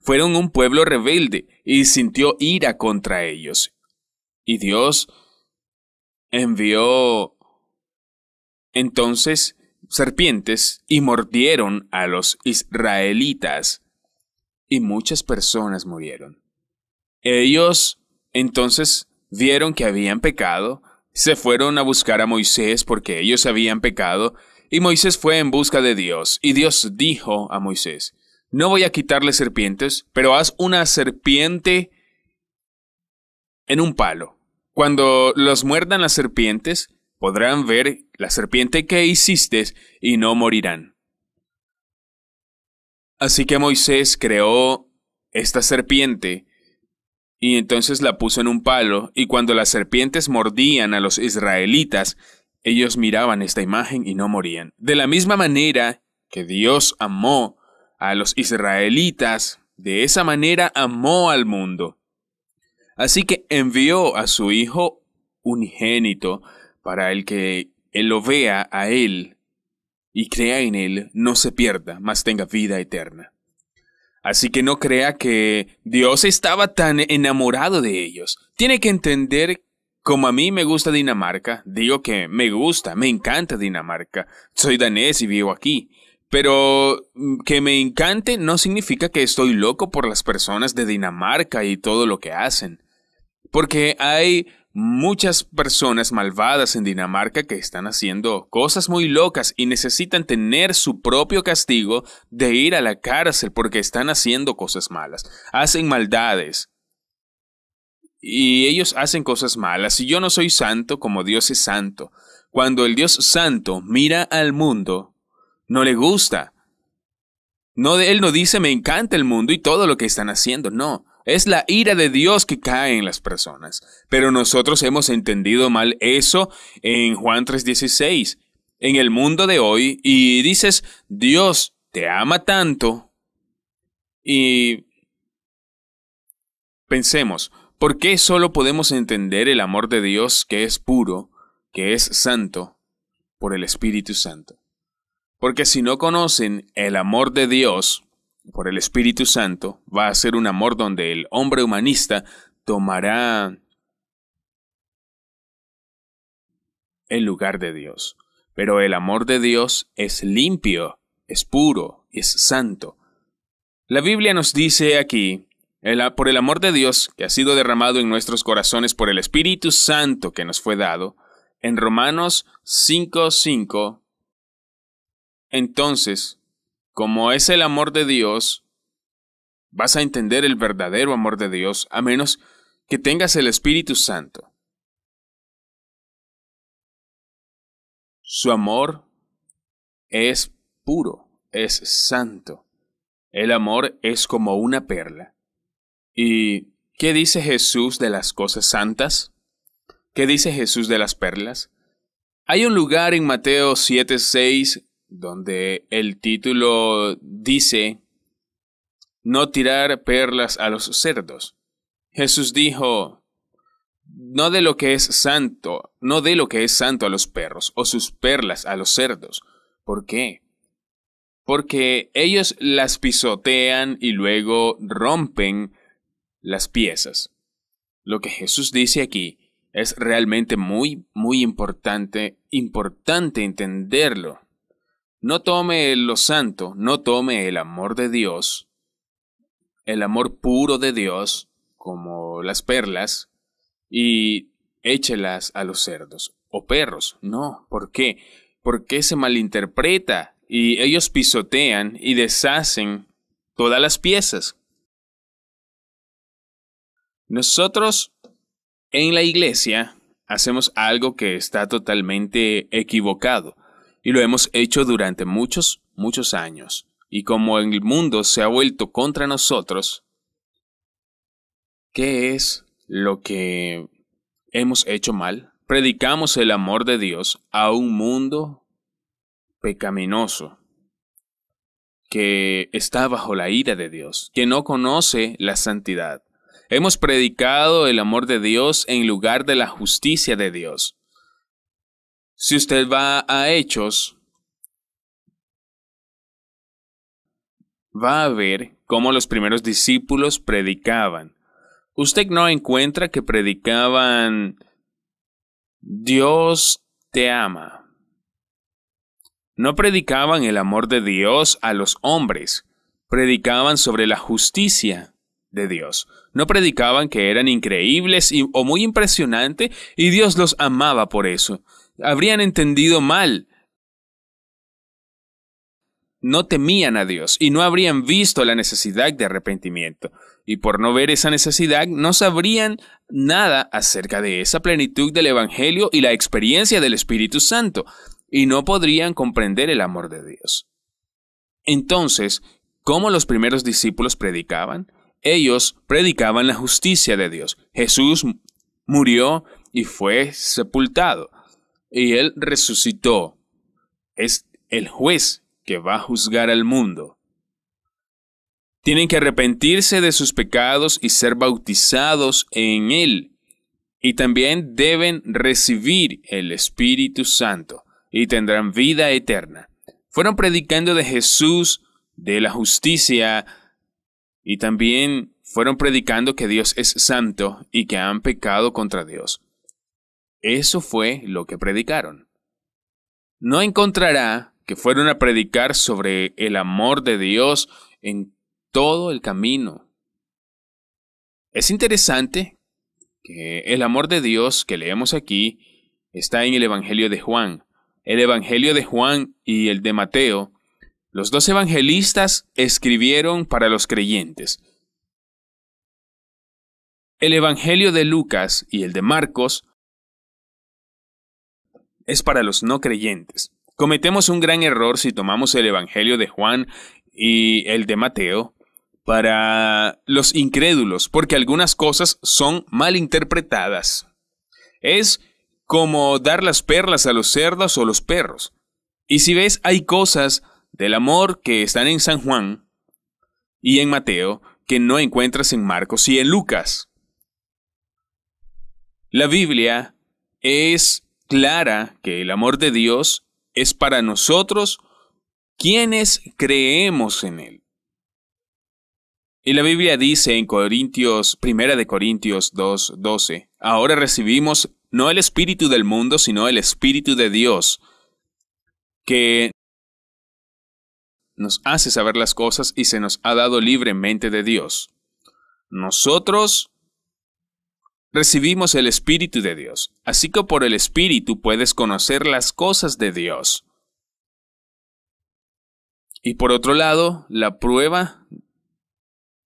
Fueron un pueblo rebelde y sintió ira contra ellos. Y Dios envió entonces serpientes y mordieron a los israelitas y muchas personas murieron. Ellos entonces vieron que habían pecado, se fueron a buscar a Moisés porque ellos habían pecado, y Moisés fue en busca de Dios, y Dios dijo a Moisés, no voy a quitarle serpientes, pero haz una serpiente en un palo. Cuando los muerdan las serpientes, podrán ver la serpiente que hiciste y no morirán. Así que Moisés creó esta serpiente y entonces la puso en un palo, y cuando las serpientes mordían a los israelitas, ellos miraban esta imagen y no morían. De la misma manera que Dios amó a los israelitas, de esa manera amó al mundo. Así que envió a su Hijo unigénito para el que él lo vea a él y crea en él, no se pierda, mas tenga vida eterna. Así que no crea que Dios estaba tan enamorado de ellos. Tiene que entender como a mí me gusta Dinamarca, digo que me gusta, me encanta Dinamarca. Soy danés y vivo aquí. Pero que me encante no significa que estoy loco por las personas de Dinamarca y todo lo que hacen. Porque hay muchas personas malvadas en Dinamarca que están haciendo cosas muy locas y necesitan tener su propio castigo de ir a la cárcel porque están haciendo cosas malas, hacen maldades. Y ellos hacen cosas malas. Y yo no soy santo como Dios es santo. Cuando el Dios santo mira al mundo, no le gusta. No, él no dice me encanta el mundo y todo lo que están haciendo, no. Es la ira de Dios que cae en las personas. Pero nosotros hemos entendido mal eso en Juan 3:16, en el mundo de hoy, y dices, Dios te ama tanto. Y pensemos, ¿por qué solo podemos entender el amor de Dios que es puro, que es santo, por el Espíritu Santo? Porque si no conocen el amor de Dios, por el Espíritu Santo, va a ser un amor donde el hombre humanista tomará el lugar de Dios. Pero el amor de Dios es limpio, es puro, es santo. La Biblia nos dice aquí, por el amor de Dios que ha sido derramado en nuestros corazones por el Espíritu Santo que nos fue dado, en Romanos 5:5, entonces como es el amor de Dios, vas a entender el verdadero amor de Dios a menos que tengas el Espíritu Santo. Su amor es puro, es santo. El amor es como una perla. ¿Y qué dice Jesús de las cosas santas? ¿Qué dice Jesús de las perlas? Hay un lugar en Mateo 7:6 donde el título dice, no tirar perlas a los cerdos. Jesús dijo, no de lo que es santo, no de lo que es santo a los perros, o sus perlas a los cerdos. ¿Por qué? Porque ellos las pisotean y luego rompen las piezas. Lo que Jesús dice aquí es realmente muy, muy importante, importante entenderlo. No tome lo santo, no tome el amor de Dios, el amor puro de Dios, como las perlas, y échelas a los cerdos o perros. No, ¿por qué? Porque se malinterpreta y ellos pisotean y deshacen todas las piezas. Nosotros en la iglesia hacemos algo que está totalmente equivocado y lo hemos hecho durante muchos, muchos años. Y como el mundo se ha vuelto contra nosotros, ¿qué es lo que hemos hecho mal? Predicamos el amor de Dios a un mundo pecaminoso que está bajo la ira de Dios, que no conoce la santidad. Hemos predicado el amor de Dios en lugar de la justicia de Dios. Si usted va a Hechos, va a ver cómo los primeros discípulos predicaban. Usted no encuentra que predicaban Dios te ama. No predicaban el amor de Dios a los hombres, predicaban sobre la justicia de Dios. No predicaban que eran increíbles o muy impresionante y Dios los amaba por eso habrían entendido mal. No temían a Dios y no habrían visto la necesidad de arrepentimiento. Y por no ver esa necesidad, no sabrían nada acerca de esa plenitud del Evangelio y la experiencia del Espíritu Santo, y no podrían comprender el amor de Dios. Entonces, ¿cómo los primeros discípulos predicaban? Ellos predicaban la justicia de Dios. Jesús murió y fue sepultado y Él resucitó. Es el juez que va a juzgar al mundo. Tienen que arrepentirse de sus pecados y ser bautizados en Él. Y también deben recibir el Espíritu Santo y tendrán vida eterna. Fueron predicando de Jesús, de la justicia, y también fueron predicando que Dios es santo y que han pecado contra Dios. Eso fue lo que predicaron. No encontrará que fueron a predicar sobre el amor de Dios en todo el camino. Es interesante que el amor de Dios que leemos aquí está en el Evangelio de Juan. El Evangelio de Juan y el de Mateo, los dos evangelistas escribieron para los creyentes. El Evangelio de Lucas y el de Marcos es para los no creyentes. Cometemos un gran error si tomamos el Evangelio de Juan y el de Mateo para los incrédulos, porque algunas cosas son mal interpretadas. Es como dar las perlas a los cerdos o los perros. Y si ves, hay cosas del amor que están en San Juan y en Mateo que no encuentras en Marcos y en Lucas. La Biblia es clara que el amor de Dios es para nosotros quienes creemos en Él. Y la Biblia dice en Corintios, 1 Corintios 2.12 ahora recibimos no el Espíritu del mundo, sino el Espíritu de Dios, que nos hace saber las cosas y se nos ha dado libremente de Dios. Nosotros recibimos el Espíritu de Dios, así que por el Espíritu puedes conocer las cosas de Dios. Y por otro lado, la prueba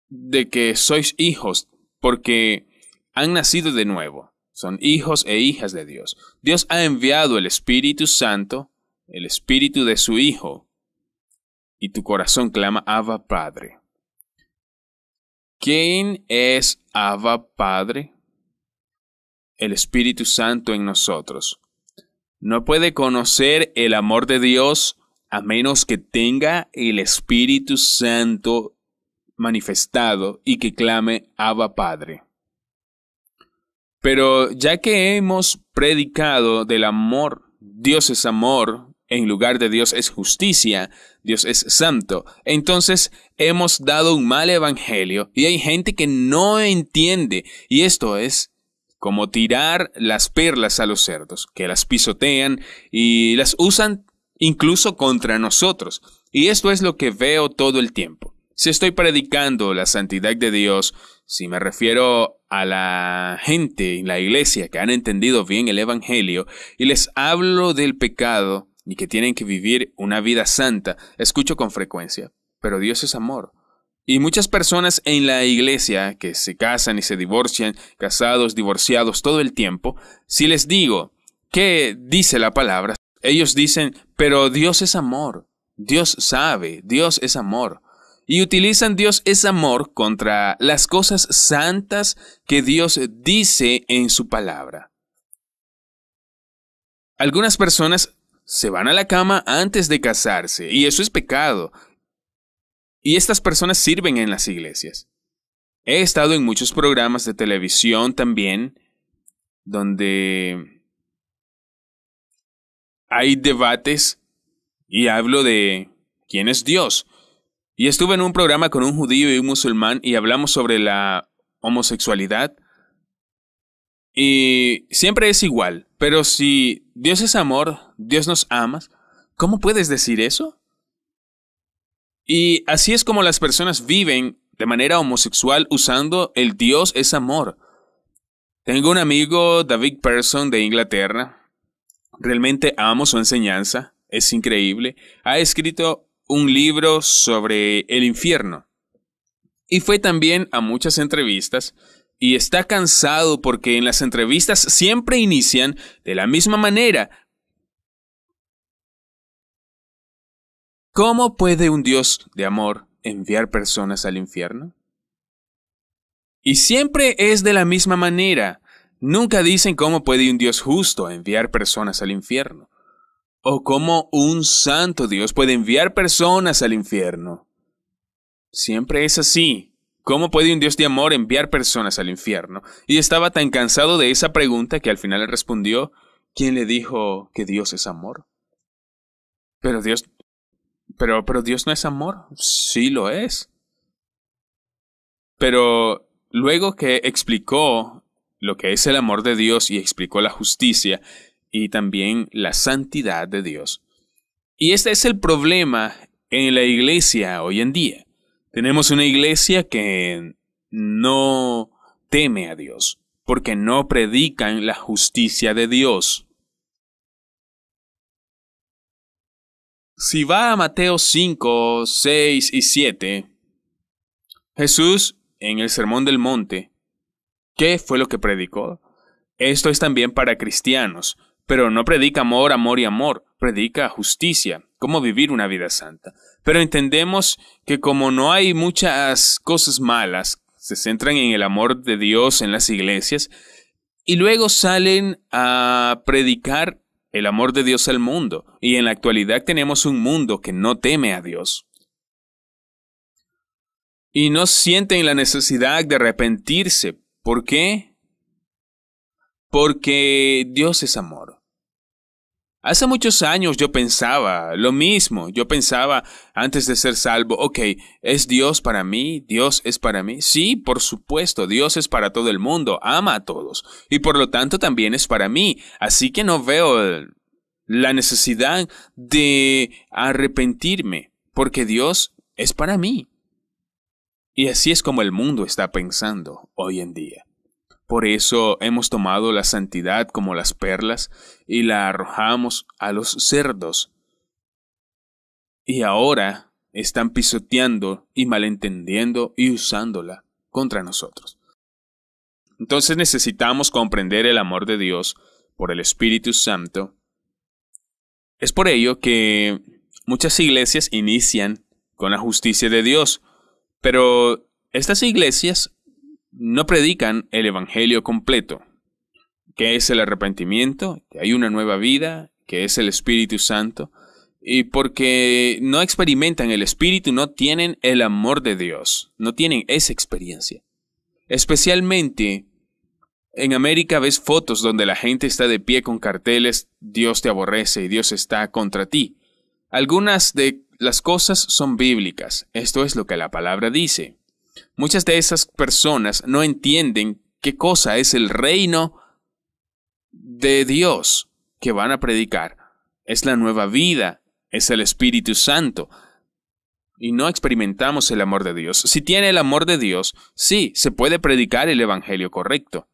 de que sois hijos, porque han nacido de nuevo, son hijos e hijas de Dios. Dios ha enviado el Espíritu Santo, el Espíritu de su Hijo, y tu corazón clama Abba Padre. ¿Quién es Abba Padre? el Espíritu Santo en nosotros. No puede conocer el amor de Dios a menos que tenga el Espíritu Santo manifestado y que clame Abba Padre. Pero ya que hemos predicado del amor, Dios es amor, en lugar de Dios es justicia, Dios es santo, entonces hemos dado un mal evangelio y hay gente que no entiende y esto es como tirar las perlas a los cerdos, que las pisotean y las usan incluso contra nosotros. Y esto es lo que veo todo el tiempo. Si estoy predicando la santidad de Dios, si me refiero a la gente en la iglesia que han entendido bien el Evangelio y les hablo del pecado y que tienen que vivir una vida santa, escucho con frecuencia, pero Dios es amor. Y muchas personas en la iglesia que se casan y se divorcian, casados, divorciados todo el tiempo, si les digo qué dice la palabra, ellos dicen, pero Dios es amor, Dios sabe, Dios es amor. Y utilizan Dios es amor contra las cosas santas que Dios dice en su palabra. Algunas personas se van a la cama antes de casarse, y eso es pecado. Y estas personas sirven en las iglesias. He estado en muchos programas de televisión también, donde hay debates y hablo de quién es Dios. Y estuve en un programa con un judío y un musulmán y hablamos sobre la homosexualidad. Y siempre es igual, pero si Dios es amor, Dios nos ama, ¿cómo puedes decir eso? Y así es como las personas viven de manera homosexual usando el Dios es amor. Tengo un amigo, David Person, de Inglaterra. Realmente amo su enseñanza, es increíble. Ha escrito un libro sobre el infierno. Y fue también a muchas entrevistas y está cansado porque en las entrevistas siempre inician de la misma manera, ¿Cómo puede un Dios de amor enviar personas al infierno? Y siempre es de la misma manera. Nunca dicen cómo puede un Dios justo enviar personas al infierno. O cómo un santo Dios puede enviar personas al infierno. Siempre es así. ¿Cómo puede un Dios de amor enviar personas al infierno? Y estaba tan cansado de esa pregunta que al final le respondió, ¿quién le dijo que Dios es amor? Pero Dios pero, Dios no es amor. Sí lo es. Pero luego que explicó lo que es el amor de Dios y explicó la justicia y también la santidad de Dios. Y este es el problema en la iglesia hoy en día. Tenemos una iglesia que no teme a Dios, porque no predican la justicia de Dios. Si va a Mateo 5, 6 y 7, Jesús en el Sermón del Monte, ¿qué fue lo que predicó? Esto es también para cristianos, pero no predica amor, amor y amor, predica justicia, cómo vivir una vida santa. Pero entendemos que como no hay muchas cosas malas, se centran en el amor de Dios en las iglesias, y luego salen a predicar el amor de Dios al mundo, y en la actualidad tenemos un mundo que no teme a Dios. Y no sienten la necesidad de arrepentirse. ¿Por qué? Porque Dios es amor. Hace muchos años yo pensaba lo mismo, yo pensaba antes de ser salvo, ok, ¿es Dios para mí? ¿Dios es para mí? Sí, por supuesto, Dios es para todo el mundo, ama a todos, y por lo tanto también es para mí, así que no veo la necesidad de arrepentirme, porque Dios es para mí. Y así es como el mundo está pensando hoy en día. Por eso hemos tomado la santidad como las perlas y la arrojamos a los cerdos. Y ahora están pisoteando y malentendiendo y usándola contra nosotros. Entonces necesitamos comprender el amor de Dios por el Espíritu Santo. Es por ello que muchas iglesias inician con la justicia de Dios, pero estas iglesias no predican el Evangelio completo, que es el arrepentimiento, que hay una nueva vida, que es el Espíritu Santo, y porque no experimentan el Espíritu, no tienen el amor de Dios, no tienen esa experiencia. Especialmente en América ves fotos donde la gente está de pie con carteles, Dios te aborrece y Dios está contra ti. Algunas de las cosas son bíblicas, esto es lo que la palabra dice. Muchas de esas personas no entienden qué cosa es el reino de Dios que van a predicar. Es la nueva vida, es el Espíritu Santo. Y no experimentamos el amor de Dios. Si tiene el amor de Dios, sí, se puede predicar el Evangelio correcto.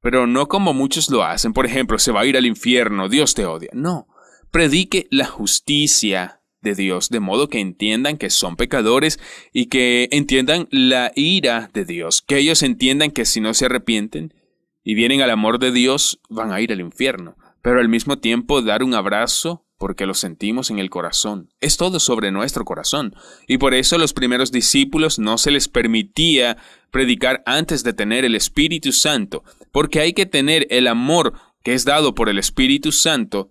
Pero no como muchos lo hacen. Por ejemplo, se va a ir al infierno, Dios te odia. No, predique la justicia de Dios, de modo que entiendan que son pecadores y que entiendan la ira de Dios, que ellos entiendan que si no se arrepienten y vienen al amor de Dios, van a ir al infierno, pero al mismo tiempo dar un abrazo porque lo sentimos en el corazón, es todo sobre nuestro corazón, y por eso los primeros discípulos no se les permitía predicar antes de tener el Espíritu Santo, porque hay que tener el amor que es dado por el Espíritu Santo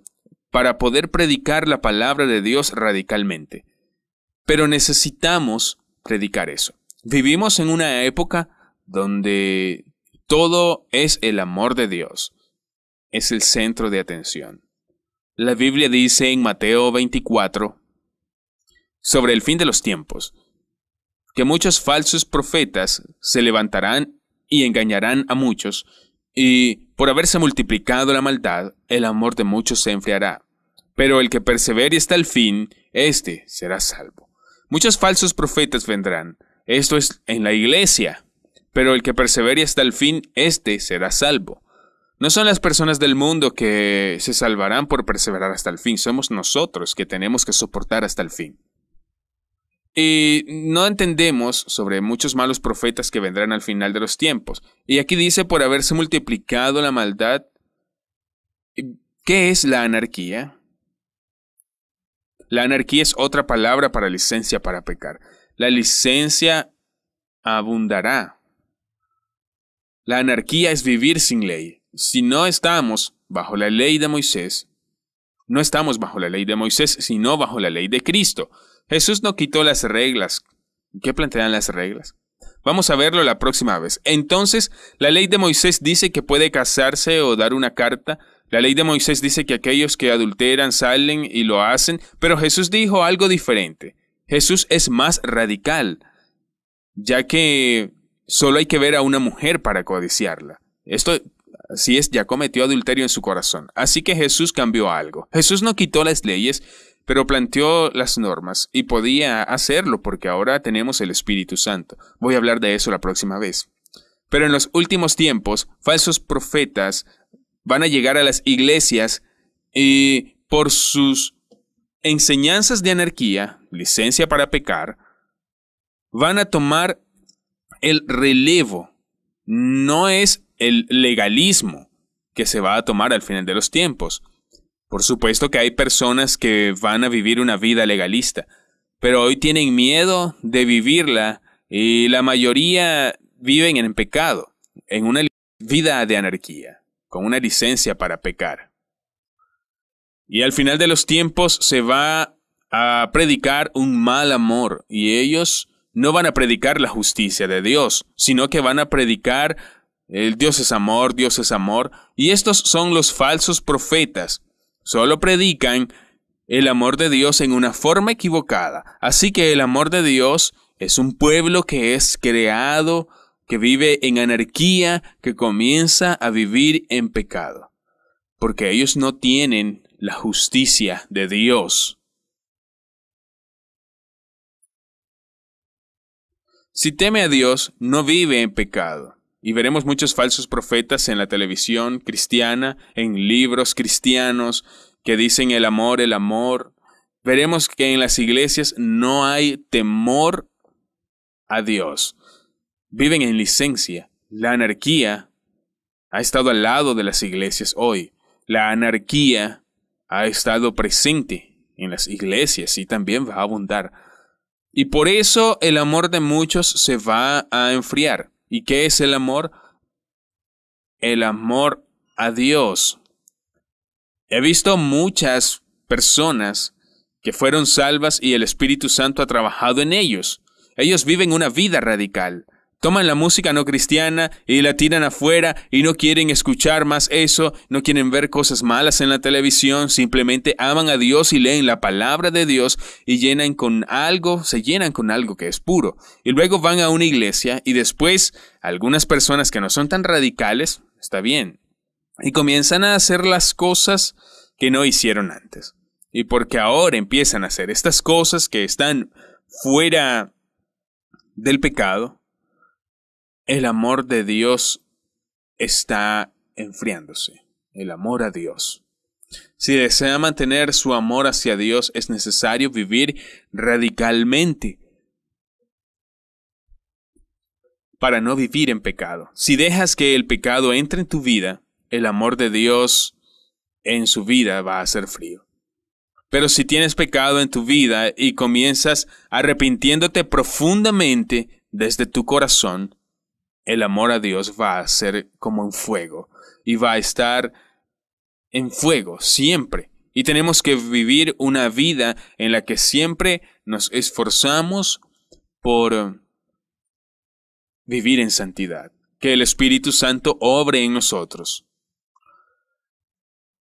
para poder predicar la palabra de Dios radicalmente. Pero necesitamos predicar eso. Vivimos en una época donde todo es el amor de Dios. Es el centro de atención. La Biblia dice en Mateo 24 sobre el fin de los tiempos que muchos falsos profetas se levantarán y engañarán a muchos y por haberse multiplicado la maldad, el amor de muchos se enfriará, pero el que persevere hasta el fin, éste será salvo. Muchos falsos profetas vendrán, esto es en la iglesia, pero el que persevere hasta el fin, éste será salvo. No son las personas del mundo que se salvarán por perseverar hasta el fin, somos nosotros que tenemos que soportar hasta el fin. Y no entendemos sobre muchos malos profetas que vendrán al final de los tiempos. Y aquí dice por haberse multiplicado la maldad. ¿Qué es la anarquía? La anarquía es otra palabra para licencia para pecar. La licencia abundará. La anarquía es vivir sin ley. Si no estamos bajo la ley de Moisés, no estamos bajo la ley de Moisés, sino bajo la ley de Cristo. Jesús no quitó las reglas. ¿Qué plantean las reglas? Vamos a verlo la próxima vez. Entonces, la ley de Moisés dice que puede casarse o dar una carta. La ley de Moisés dice que aquellos que adulteran salen y lo hacen, pero Jesús dijo algo diferente. Jesús es más radical, ya que solo hay que ver a una mujer para codiciarla. Esto, así es, ya cometió adulterio en su corazón. Así que Jesús cambió algo. Jesús no quitó las leyes, pero planteó las normas y podía hacerlo porque ahora tenemos el Espíritu Santo. Voy a hablar de eso la próxima vez. Pero en los últimos tiempos, falsos profetas van a llegar a las iglesias y por sus enseñanzas de anarquía, licencia para pecar, van a tomar el relevo. No es el legalismo que se va a tomar al final de los tiempos, por supuesto que hay personas que van a vivir una vida legalista, pero hoy tienen miedo de vivirla y la mayoría viven en pecado, en una vida de anarquía, con una licencia para pecar. Y al final de los tiempos se va a predicar un mal amor y ellos no van a predicar la justicia de Dios, sino que van a predicar el Dios es amor, Dios es amor, y estos son los falsos profetas Solo predican el amor de Dios en una forma equivocada. Así que el amor de Dios es un pueblo que es creado, que vive en anarquía, que comienza a vivir en pecado. Porque ellos no tienen la justicia de Dios. Si teme a Dios, no vive en pecado. Y veremos muchos falsos profetas en la televisión cristiana, en libros cristianos, que dicen el amor, el amor. Veremos que en las iglesias no hay temor a Dios. Viven en licencia. La anarquía ha estado al lado de las iglesias hoy. La anarquía ha estado presente en las iglesias y también va a abundar. Y por eso el amor de muchos se va a enfriar. ¿Y qué es el amor? El amor a Dios. He visto muchas personas que fueron salvas y el Espíritu Santo ha trabajado en ellos. Ellos viven una vida radical. Toman la música no cristiana y la tiran afuera y no quieren escuchar más eso, no quieren ver cosas malas en la televisión, simplemente aman a Dios y leen la palabra de Dios y llenan con algo, se llenan con algo que es puro. Y luego van a una iglesia y después algunas personas que no son tan radicales, está bien, y comienzan a hacer las cosas que no hicieron antes. Y porque ahora empiezan a hacer estas cosas que están fuera del pecado, el amor de Dios está enfriándose, el amor a Dios. Si desea mantener su amor hacia Dios es necesario vivir radicalmente para no vivir en pecado. Si dejas que el pecado entre en tu vida, el amor de Dios en su vida va a ser frío. Pero si tienes pecado en tu vida y comienzas arrepintiéndote profundamente desde tu corazón, el amor a Dios va a ser como un fuego y va a estar en fuego siempre. Y tenemos que vivir una vida en la que siempre nos esforzamos por um, vivir en santidad, que el Espíritu Santo obre en nosotros.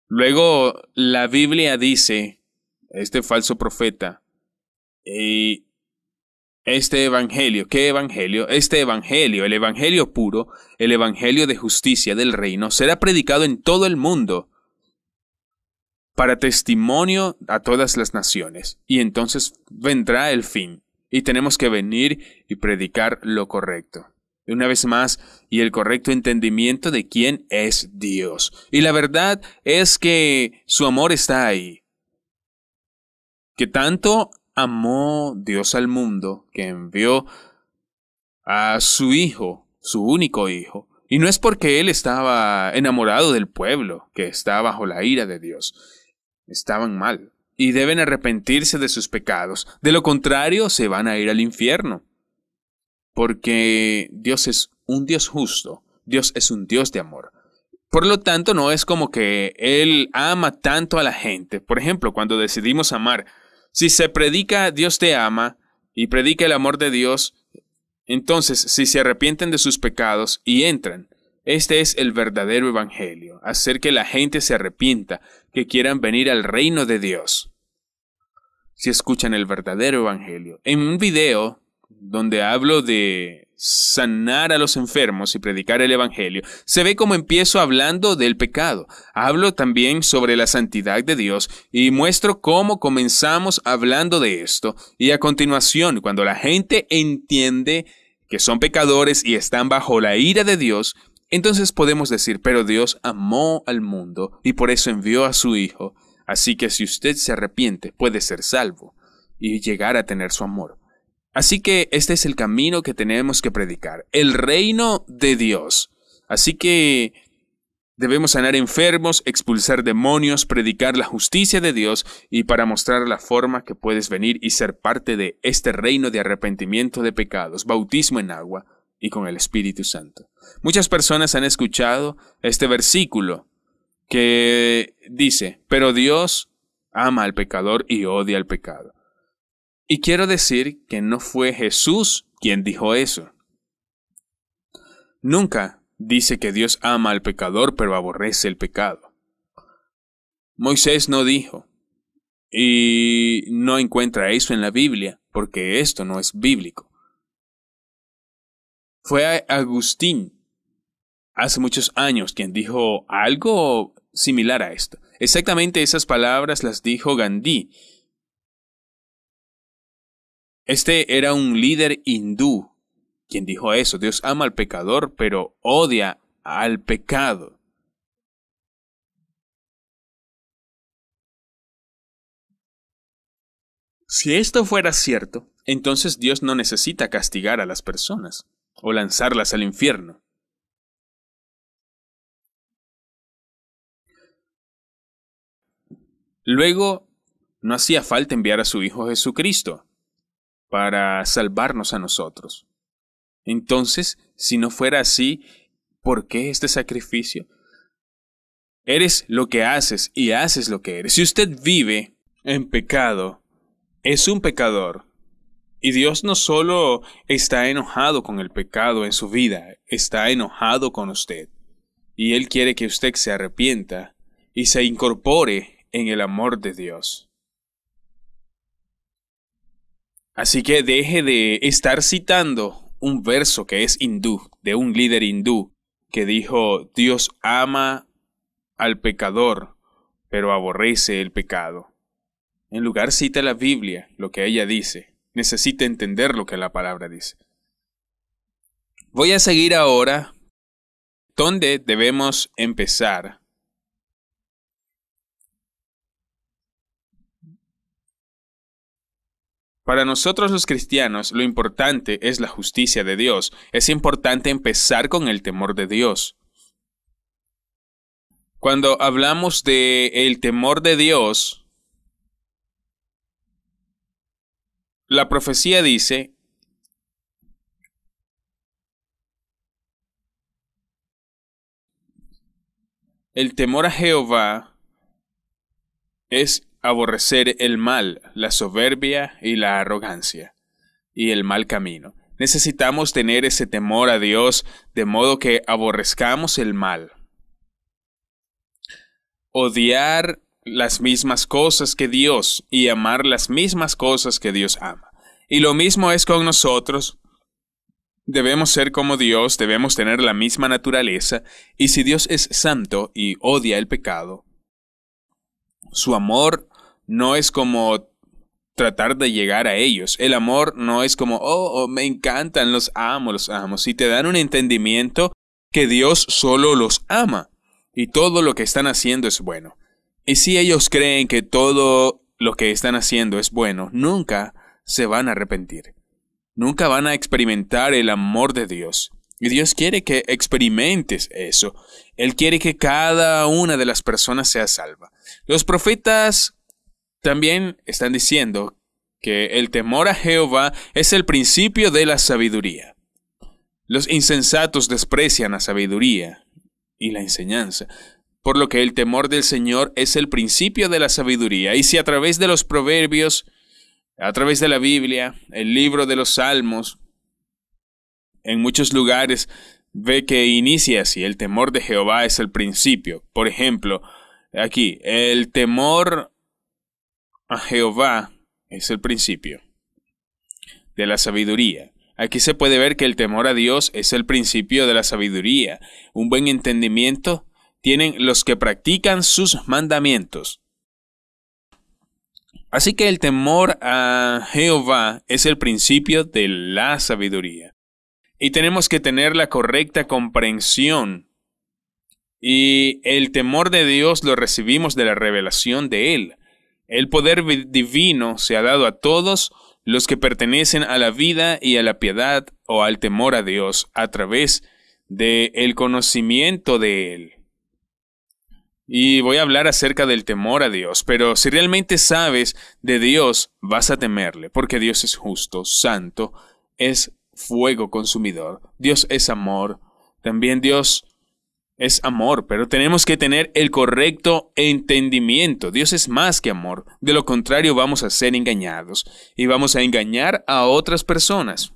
Luego la Biblia dice, este falso profeta, este evangelio, ¿qué evangelio? Este evangelio, el evangelio puro, el evangelio de justicia del reino, será predicado en todo el mundo para testimonio a todas las naciones, y entonces vendrá el fin, y tenemos que venir y predicar lo correcto. Una vez más, y el correcto entendimiento de quién es Dios. Y la verdad es que su amor está ahí, que tanto amó Dios al mundo que envió a su hijo, su único hijo. Y no es porque él estaba enamorado del pueblo, que está bajo la ira de Dios. Estaban mal. Y deben arrepentirse de sus pecados. De lo contrario, se van a ir al infierno. Porque Dios es un Dios justo. Dios es un Dios de amor. Por lo tanto, no es como que Él ama tanto a la gente. Por ejemplo, cuando decidimos amar si se predica Dios te ama y predica el amor de Dios, entonces si se arrepienten de sus pecados y entran, este es el verdadero Evangelio, hacer que la gente se arrepienta, que quieran venir al reino de Dios. Si escuchan el verdadero Evangelio. En un video donde hablo de sanar a los enfermos y predicar el Evangelio, se ve como empiezo hablando del pecado. Hablo también sobre la santidad de Dios y muestro cómo comenzamos hablando de esto. Y a continuación, cuando la gente entiende que son pecadores y están bajo la ira de Dios, entonces podemos decir, pero Dios amó al mundo y por eso envió a su Hijo. Así que si usted se arrepiente, puede ser salvo y llegar a tener su amor. Así que este es el camino que tenemos que predicar, el reino de Dios. Así que debemos sanar enfermos, expulsar demonios, predicar la justicia de Dios y para mostrar la forma que puedes venir y ser parte de este reino de arrepentimiento de pecados, bautismo en agua y con el Espíritu Santo. Muchas personas han escuchado este versículo que dice, pero Dios ama al pecador y odia al pecado. Y quiero decir que no fue Jesús quien dijo eso. Nunca dice que Dios ama al pecador pero aborrece el pecado. Moisés no dijo, y no encuentra eso en la Biblia, porque esto no es bíblico. Fue Agustín hace muchos años quien dijo algo similar a esto. Exactamente esas palabras las dijo Gandhi este era un líder hindú quien dijo eso. Dios ama al pecador, pero odia al pecado. Si esto fuera cierto, entonces Dios no necesita castigar a las personas o lanzarlas al infierno. Luego, no hacía falta enviar a su Hijo Jesucristo, para salvarnos a nosotros. Entonces, si no fuera así, ¿por qué este sacrificio? Eres lo que haces y haces lo que eres. Si usted vive en pecado, es un pecador. Y Dios no solo está enojado con el pecado en su vida, está enojado con usted. Y Él quiere que usted se arrepienta y se incorpore en el amor de Dios. Así que deje de estar citando un verso que es hindú, de un líder hindú, que dijo, Dios ama al pecador, pero aborrece el pecado. En lugar cita la Biblia, lo que ella dice. Necesita entender lo que la palabra dice. Voy a seguir ahora ¿dónde debemos empezar Para nosotros los cristianos lo importante es la justicia de Dios. Es importante empezar con el temor de Dios. Cuando hablamos de el temor de Dios, la profecía dice El temor a Jehová es aborrecer el mal, la soberbia y la arrogancia, y el mal camino. Necesitamos tener ese temor a Dios de modo que aborrezcamos el mal. Odiar las mismas cosas que Dios y amar las mismas cosas que Dios ama. Y lo mismo es con nosotros. Debemos ser como Dios, debemos tener la misma naturaleza, y si Dios es santo y odia el pecado, su amor no es como tratar de llegar a ellos. El amor no es como, oh, oh, me encantan, los amo, los amo. Si te dan un entendimiento que Dios solo los ama y todo lo que están haciendo es bueno. Y si ellos creen que todo lo que están haciendo es bueno, nunca se van a arrepentir. Nunca van a experimentar el amor de Dios. Y Dios quiere que experimentes eso. Él quiere que cada una de las personas sea salva. Los profetas también están diciendo que el temor a Jehová es el principio de la sabiduría. Los insensatos desprecian la sabiduría y la enseñanza, por lo que el temor del Señor es el principio de la sabiduría. Y si a través de los proverbios, a través de la Biblia, el libro de los Salmos, en muchos lugares ve que inicia así, el temor de Jehová es el principio. Por ejemplo, aquí, el temor Jehová es el principio de la sabiduría. Aquí se puede ver que el temor a Dios es el principio de la sabiduría. Un buen entendimiento tienen los que practican sus mandamientos. Así que el temor a Jehová es el principio de la sabiduría. Y tenemos que tener la correcta comprensión. Y el temor de Dios lo recibimos de la revelación de Él. El poder divino se ha dado a todos los que pertenecen a la vida y a la piedad o al temor a Dios a través del conocimiento de Él. Y voy a hablar acerca del temor a Dios, pero si realmente sabes de Dios, vas a temerle, porque Dios es justo, santo, es fuego consumidor, Dios es amor, también Dios es amor, pero tenemos que tener el correcto entendimiento. Dios es más que amor. De lo contrario vamos a ser engañados y vamos a engañar a otras personas.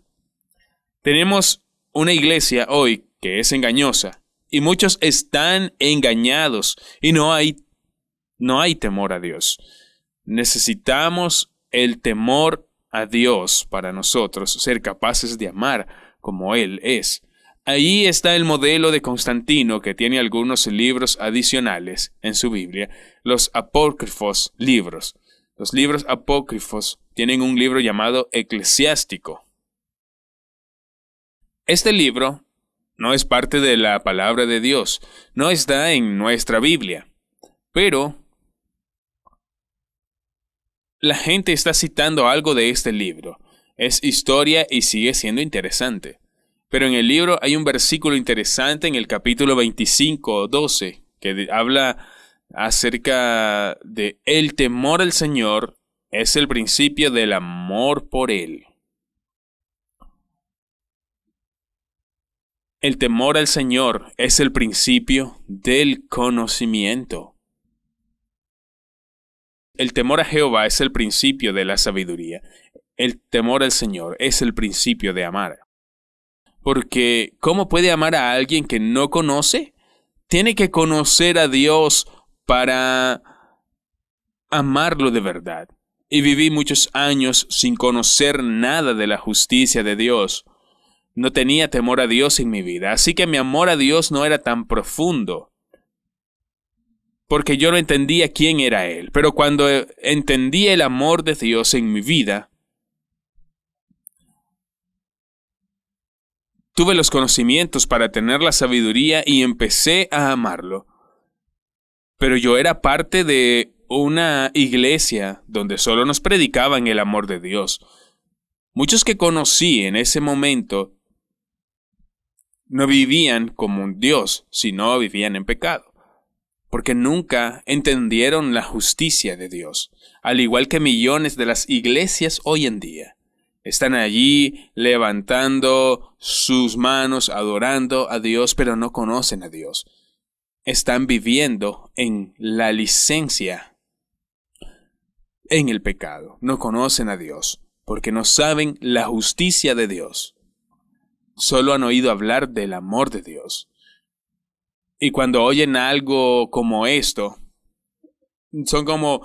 Tenemos una iglesia hoy que es engañosa y muchos están engañados y no hay no hay temor a Dios. Necesitamos el temor a Dios para nosotros ser capaces de amar como él es. Ahí está el modelo de Constantino que tiene algunos libros adicionales en su Biblia, los apócrifos libros. Los libros apócrifos tienen un libro llamado eclesiástico. Este libro no es parte de la palabra de Dios, no está en nuestra Biblia, pero la gente está citando algo de este libro. Es historia y sigue siendo interesante. Pero en el libro hay un versículo interesante en el capítulo 25, 12, que habla acerca de el temor al Señor es el principio del amor por Él. El temor al Señor es el principio del conocimiento. El temor a Jehová es el principio de la sabiduría. El temor al Señor es el principio de amar. Porque ¿cómo puede amar a alguien que no conoce? Tiene que conocer a Dios para amarlo de verdad. Y viví muchos años sin conocer nada de la justicia de Dios. No tenía temor a Dios en mi vida, así que mi amor a Dios no era tan profundo. Porque yo no entendía quién era Él. Pero cuando entendí el amor de Dios en mi vida, Tuve los conocimientos para tener la sabiduría y empecé a amarlo. Pero yo era parte de una iglesia donde solo nos predicaban el amor de Dios. Muchos que conocí en ese momento no vivían como un Dios, sino vivían en pecado, porque nunca entendieron la justicia de Dios, al igual que millones de las iglesias hoy en día. Están allí levantando sus manos, adorando a Dios, pero no conocen a Dios. Están viviendo en la licencia, en el pecado. No conocen a Dios, porque no saben la justicia de Dios. Solo han oído hablar del amor de Dios. Y cuando oyen algo como esto, son como uh,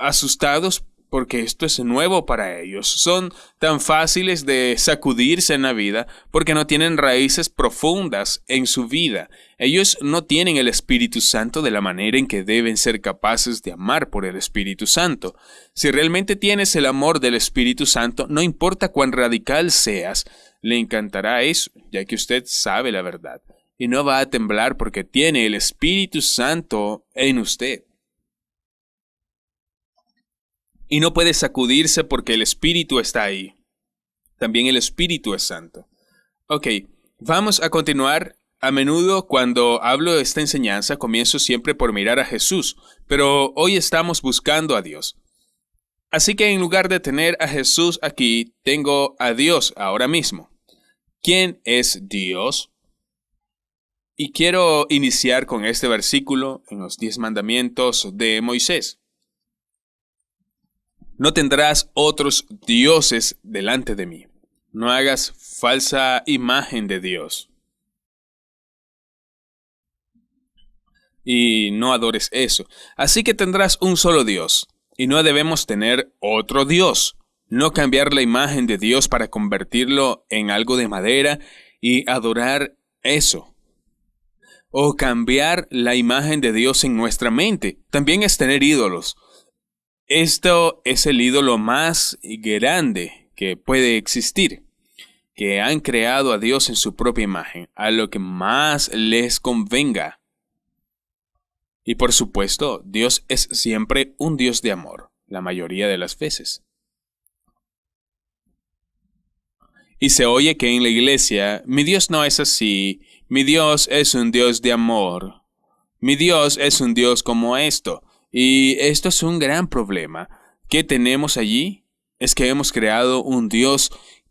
asustados porque esto es nuevo para ellos. Son tan fáciles de sacudirse en la vida porque no tienen raíces profundas en su vida. Ellos no tienen el Espíritu Santo de la manera en que deben ser capaces de amar por el Espíritu Santo. Si realmente tienes el amor del Espíritu Santo, no importa cuán radical seas, le encantará eso, ya que usted sabe la verdad. Y no va a temblar porque tiene el Espíritu Santo en usted y no puede sacudirse porque el Espíritu está ahí. También el Espíritu es santo. Ok, vamos a continuar. A menudo cuando hablo de esta enseñanza comienzo siempre por mirar a Jesús, pero hoy estamos buscando a Dios. Así que en lugar de tener a Jesús aquí, tengo a Dios ahora mismo. ¿Quién es Dios? Y quiero iniciar con este versículo en los diez mandamientos de Moisés. No tendrás otros dioses delante de mí. No hagas falsa imagen de Dios. Y no adores eso. Así que tendrás un solo Dios. Y no debemos tener otro Dios. No cambiar la imagen de Dios para convertirlo en algo de madera y adorar eso. O cambiar la imagen de Dios en nuestra mente. También es tener ídolos. Esto es el ídolo más grande que puede existir, que han creado a Dios en su propia imagen, a lo que más les convenga. Y por supuesto, Dios es siempre un Dios de amor, la mayoría de las veces. Y se oye que en la iglesia, mi Dios no es así, mi Dios es un Dios de amor, mi Dios es un Dios como esto. Y esto es un gran problema que tenemos allí, es que hemos creado un Dios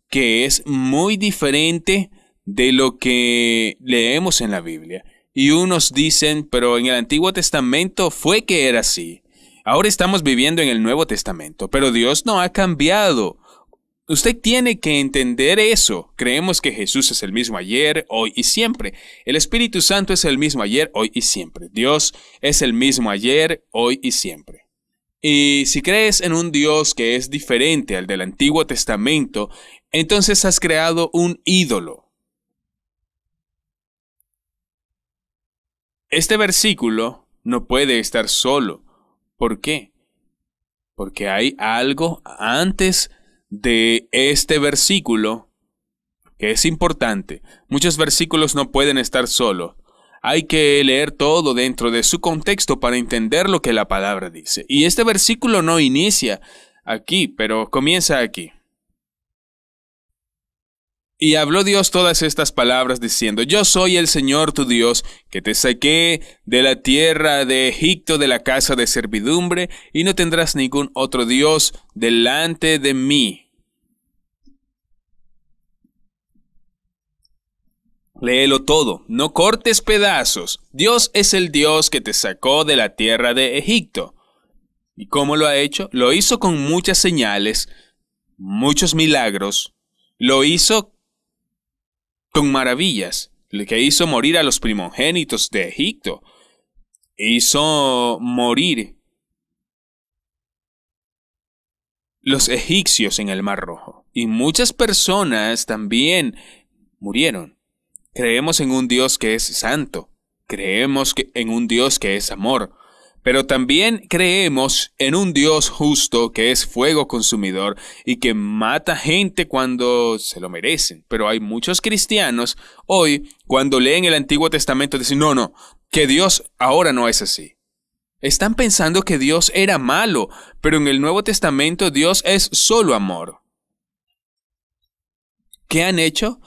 que es muy diferente de lo que leemos en la Biblia. Y unos dicen, pero en el Antiguo Testamento fue que era así. Ahora estamos viviendo en el Nuevo Testamento, pero Dios no ha cambiado. Usted tiene que entender eso. Creemos que Jesús es el mismo ayer, hoy y siempre. El Espíritu Santo es el mismo ayer, hoy y siempre. Dios es el mismo ayer, hoy y siempre. Y si crees en un Dios que es diferente al del Antiguo Testamento, entonces has creado un ídolo. Este versículo no puede estar solo. ¿Por qué? Porque hay algo antes de este versículo, que es importante, muchos versículos no pueden estar solos. Hay que leer todo dentro de su contexto para entender lo que la palabra dice. Y este versículo no inicia aquí, pero comienza aquí. Y habló Dios todas estas palabras diciendo, Yo soy el Señor tu Dios, que te saqué de la tierra de Egipto de la casa de servidumbre, y no tendrás ningún otro Dios delante de mí. Léelo todo, no cortes pedazos. Dios es el Dios que te sacó de la tierra de Egipto. ¿Y cómo lo ha hecho? Lo hizo con muchas señales, muchos milagros. Lo hizo con maravillas, que hizo morir a los primogénitos de Egipto, hizo morir los egipcios en el Mar Rojo. Y muchas personas también murieron. Creemos en un Dios que es santo, creemos que en un Dios que es amor, pero también creemos en un Dios justo que es fuego consumidor y que mata gente cuando se lo merecen. Pero hay muchos cristianos hoy cuando leen el Antiguo Testamento dicen, no, no, que Dios ahora no es así. Están pensando que Dios era malo, pero en el Nuevo Testamento Dios es solo amor. ¿Qué han hecho?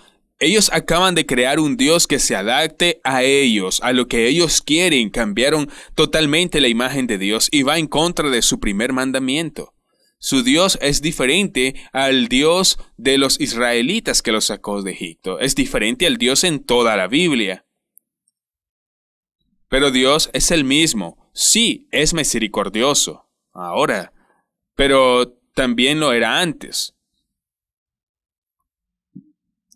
Ellos acaban de crear un Dios que se adapte a ellos, a lo que ellos quieren. Cambiaron totalmente la imagen de Dios y va en contra de su primer mandamiento. Su Dios es diferente al Dios de los israelitas que los sacó de Egipto. Es diferente al Dios en toda la Biblia. Pero Dios es el mismo. Sí, es misericordioso. Ahora. Pero también lo era antes.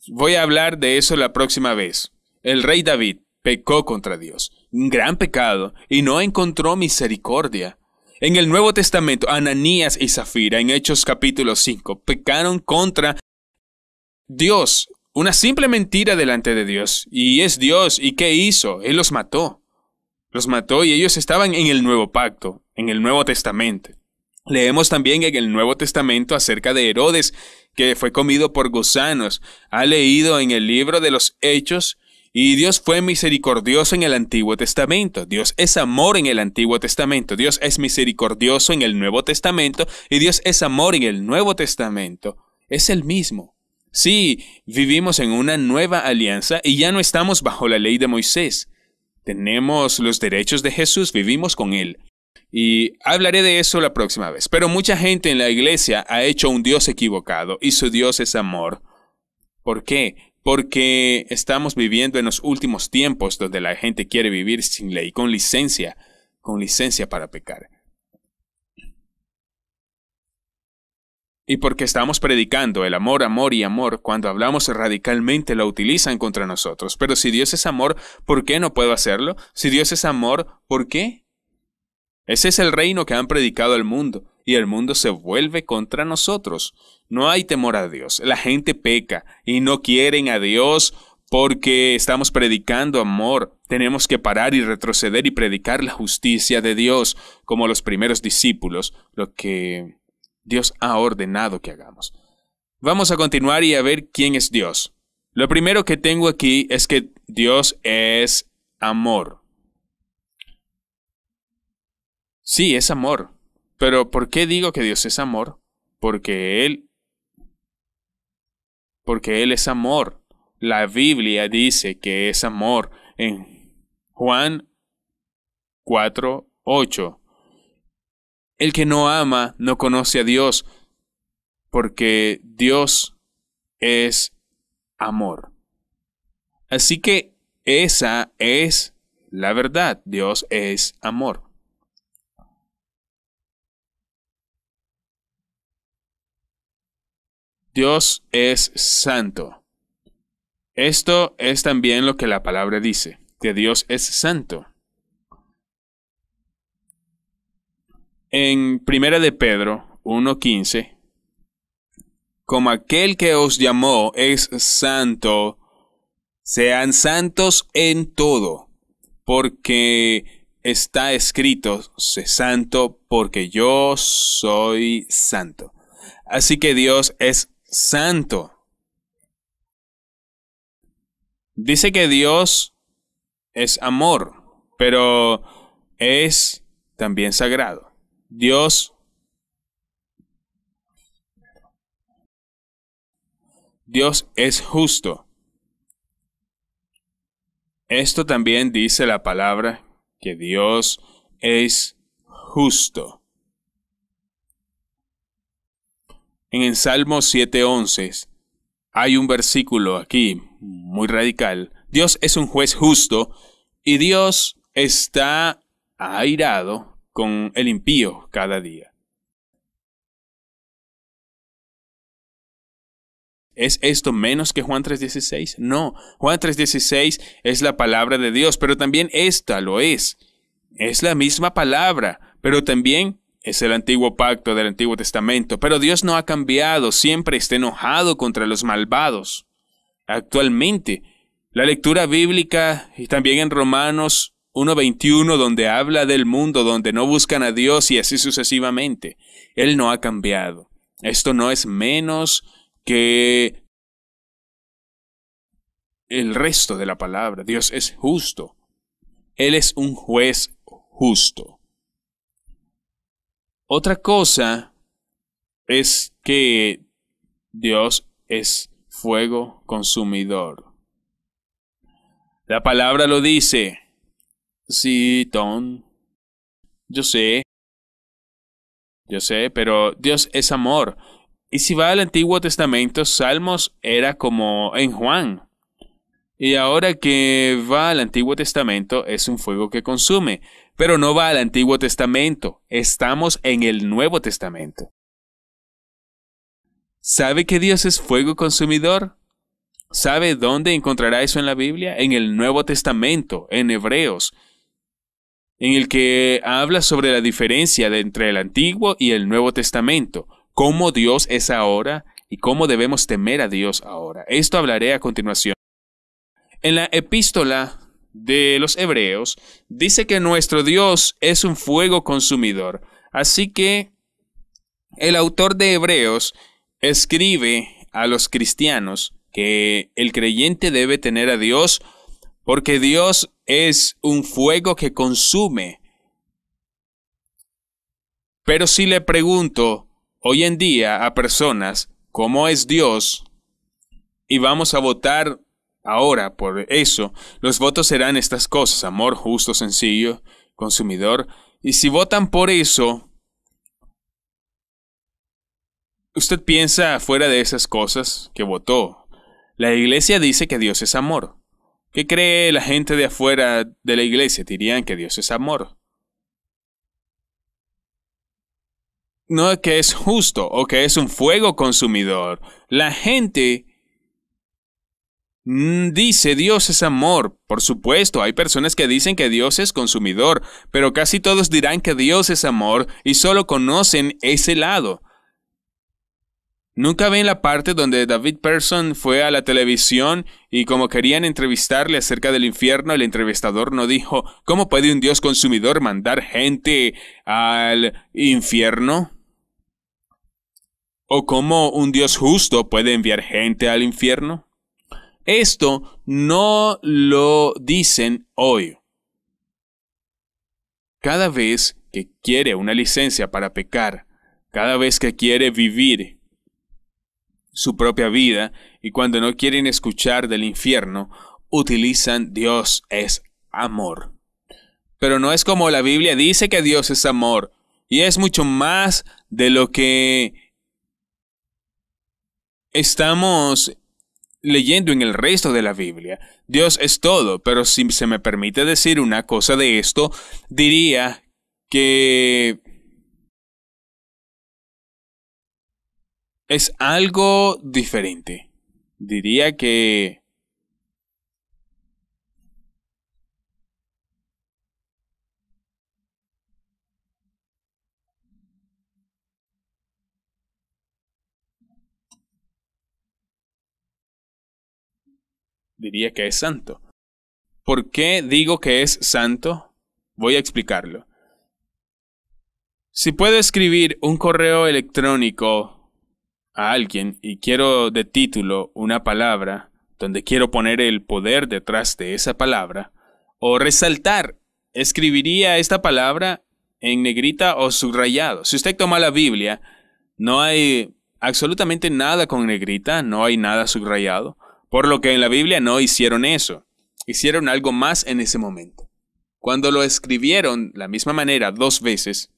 Voy a hablar de eso la próxima vez. El rey David pecó contra Dios, un gran pecado, y no encontró misericordia. En el Nuevo Testamento, Ananías y Zafira, en Hechos capítulo 5, pecaron contra Dios, una simple mentira delante de Dios. Y es Dios, ¿y qué hizo? Él los mató. Los mató y ellos estaban en el nuevo pacto, en el Nuevo Testamento. Leemos también en el Nuevo Testamento acerca de Herodes, que fue comido por gusanos. Ha leído en el libro de los Hechos y Dios fue misericordioso en el Antiguo Testamento. Dios es amor en el Antiguo Testamento. Dios es misericordioso en el Nuevo Testamento y Dios es amor en el Nuevo Testamento. Es el mismo. Sí, vivimos en una nueva alianza y ya no estamos bajo la ley de Moisés. Tenemos los derechos de Jesús, vivimos con Él. Y hablaré de eso la próxima vez. Pero mucha gente en la iglesia ha hecho un Dios equivocado y su Dios es amor. ¿Por qué? Porque estamos viviendo en los últimos tiempos donde la gente quiere vivir sin ley, con licencia, con licencia para pecar. Y porque estamos predicando el amor, amor y amor, cuando hablamos radicalmente lo utilizan contra nosotros. Pero si Dios es amor, ¿por qué no puedo hacerlo? Si Dios es amor, ¿por qué ese es el reino que han predicado al mundo, y el mundo se vuelve contra nosotros. No hay temor a Dios. La gente peca y no quieren a Dios porque estamos predicando amor. Tenemos que parar y retroceder y predicar la justicia de Dios como los primeros discípulos, lo que Dios ha ordenado que hagamos. Vamos a continuar y a ver quién es Dios. Lo primero que tengo aquí es que Dios es amor. Sí, es amor. Pero ¿por qué digo que Dios es amor? Porque Él... Porque Él es amor. La Biblia dice que es amor en Juan 4, 8. El que no ama no conoce a Dios, porque Dios es amor. Así que esa es la verdad, Dios es amor. Dios es santo. Esto es también lo que la palabra dice, que Dios es santo. En 1 de Pedro 1.15, como aquel que os llamó es santo, sean santos en todo, porque está escrito, sé santo, porque yo soy santo. Así que Dios es santo. Dice que Dios es amor, pero es también sagrado. Dios Dios es justo. Esto también dice la palabra que Dios es justo. en el Salmo 7:11 hay un versículo aquí muy radical. Dios es un juez justo y Dios está airado con el impío cada día. ¿Es esto menos que Juan 3:16? No, Juan 3:16 es la palabra de Dios, pero también esta lo es. Es la misma palabra, pero también es el antiguo pacto del Antiguo Testamento, pero Dios no ha cambiado, siempre está enojado contra los malvados. Actualmente, la lectura bíblica y también en Romanos 1.21, donde habla del mundo, donde no buscan a Dios y así sucesivamente, Él no ha cambiado. Esto no es menos que el resto de la palabra. Dios es justo. Él es un juez justo. Otra cosa es que Dios es fuego consumidor. La palabra lo dice. Sí, Tom. Yo sé. Yo sé, pero Dios es amor. Y si va al Antiguo Testamento, Salmos era como en Juan. Y ahora que va al Antiguo Testamento, es un fuego que consume pero no va al Antiguo Testamento, estamos en el Nuevo Testamento. ¿Sabe que Dios es fuego consumidor? ¿Sabe dónde encontrará eso en la Biblia? En el Nuevo Testamento, en Hebreos, en el que habla sobre la diferencia entre el Antiguo y el Nuevo Testamento, cómo Dios es ahora y cómo debemos temer a Dios ahora. Esto hablaré a continuación. En la epístola de los hebreos, dice que nuestro Dios es un fuego consumidor. Así que el autor de Hebreos escribe a los cristianos que el creyente debe tener a Dios porque Dios es un fuego que consume. Pero si le pregunto hoy en día a personas cómo es Dios y vamos a votar Ahora, por eso, los votos serán estas cosas, amor justo, sencillo, consumidor. Y si votan por eso, usted piensa afuera de esas cosas que votó. La iglesia dice que Dios es amor. ¿Qué cree la gente de afuera de la iglesia? Dirían que Dios es amor. No que es justo o que es un fuego consumidor. La gente Mm, dice Dios es amor. Por supuesto, hay personas que dicen que Dios es consumidor, pero casi todos dirán que Dios es amor y solo conocen ese lado. Nunca ven la parte donde David Person fue a la televisión y como querían entrevistarle acerca del infierno, el entrevistador no dijo, ¿cómo puede un Dios consumidor mandar gente al infierno? ¿O cómo un Dios justo puede enviar gente al infierno? Esto no lo dicen hoy. Cada vez que quiere una licencia para pecar, cada vez que quiere vivir su propia vida y cuando no quieren escuchar del infierno, utilizan Dios es amor. Pero no es como la Biblia dice que Dios es amor y es mucho más de lo que estamos leyendo en el resto de la Biblia. Dios es todo, pero si se me permite decir una cosa de esto, diría que es algo diferente. Diría que diría que es santo. ¿Por qué digo que es santo? Voy a explicarlo. Si puedo escribir un correo electrónico a alguien y quiero de título una palabra, donde quiero poner el poder detrás de esa palabra, o resaltar, escribiría esta palabra en negrita o subrayado. Si usted toma la Biblia, no hay absolutamente nada con negrita, no hay nada subrayado. Por lo que en la Biblia no hicieron eso, hicieron algo más en ese momento. Cuando lo escribieron la misma manera dos veces,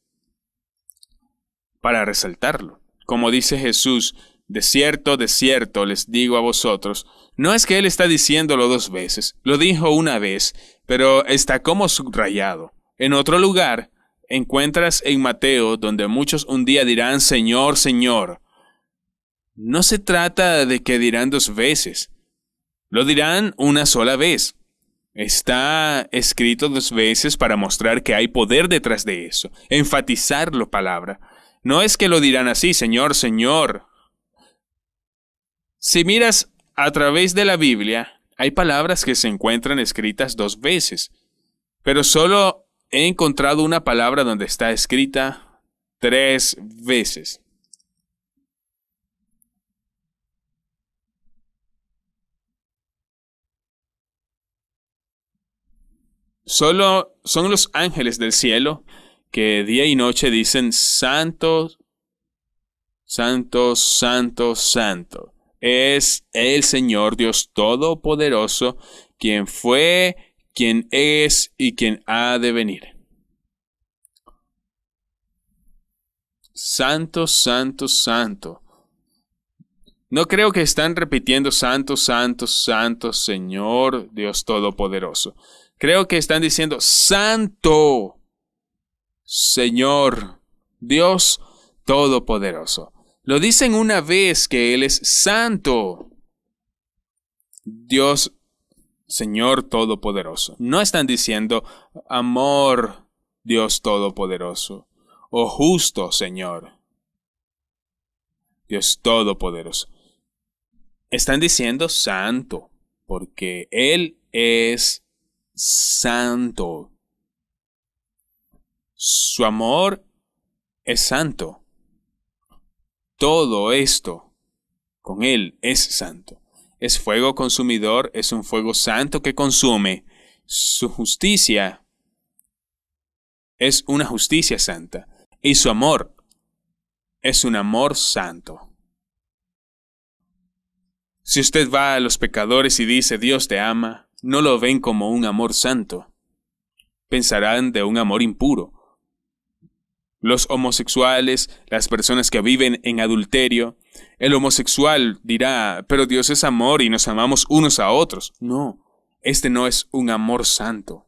para resaltarlo. Como dice Jesús, de cierto, de cierto les digo a vosotros, no es que Él está diciéndolo dos veces, lo dijo una vez, pero está como subrayado. En otro lugar, encuentras en Mateo donde muchos un día dirán, Señor, Señor. No se trata de que dirán dos veces, lo dirán una sola vez. Está escrito dos veces para mostrar que hay poder detrás de eso, enfatizar la palabra. No es que lo dirán así, Señor, Señor. Si miras a través de la Biblia, hay palabras que se encuentran escritas dos veces, pero solo he encontrado una palabra donde está escrita tres veces. Solo son los ángeles del cielo que día y noche dicen santo, santo, santo, santo. Es el Señor Dios Todopoderoso, quien fue, quien es y quien ha de venir. Santo, santo, santo. No creo que están repitiendo santo, santo, santo, Señor Dios Todopoderoso. Creo que están diciendo, Santo Señor, Dios Todopoderoso. Lo dicen una vez que Él es santo. Dios, Señor Todopoderoso. No están diciendo, amor, Dios Todopoderoso. O justo, Señor. Dios Todopoderoso. Están diciendo santo, porque Él es santo. Su amor es santo. Todo esto con Él es santo. Es fuego consumidor, es un fuego santo que consume. Su justicia es una justicia santa. Y su amor es un amor santo. Si usted va a los pecadores y dice Dios te ama, no lo ven como un amor santo. Pensarán de un amor impuro. Los homosexuales, las personas que viven en adulterio, el homosexual dirá, pero Dios es amor y nos amamos unos a otros. No, este no es un amor santo.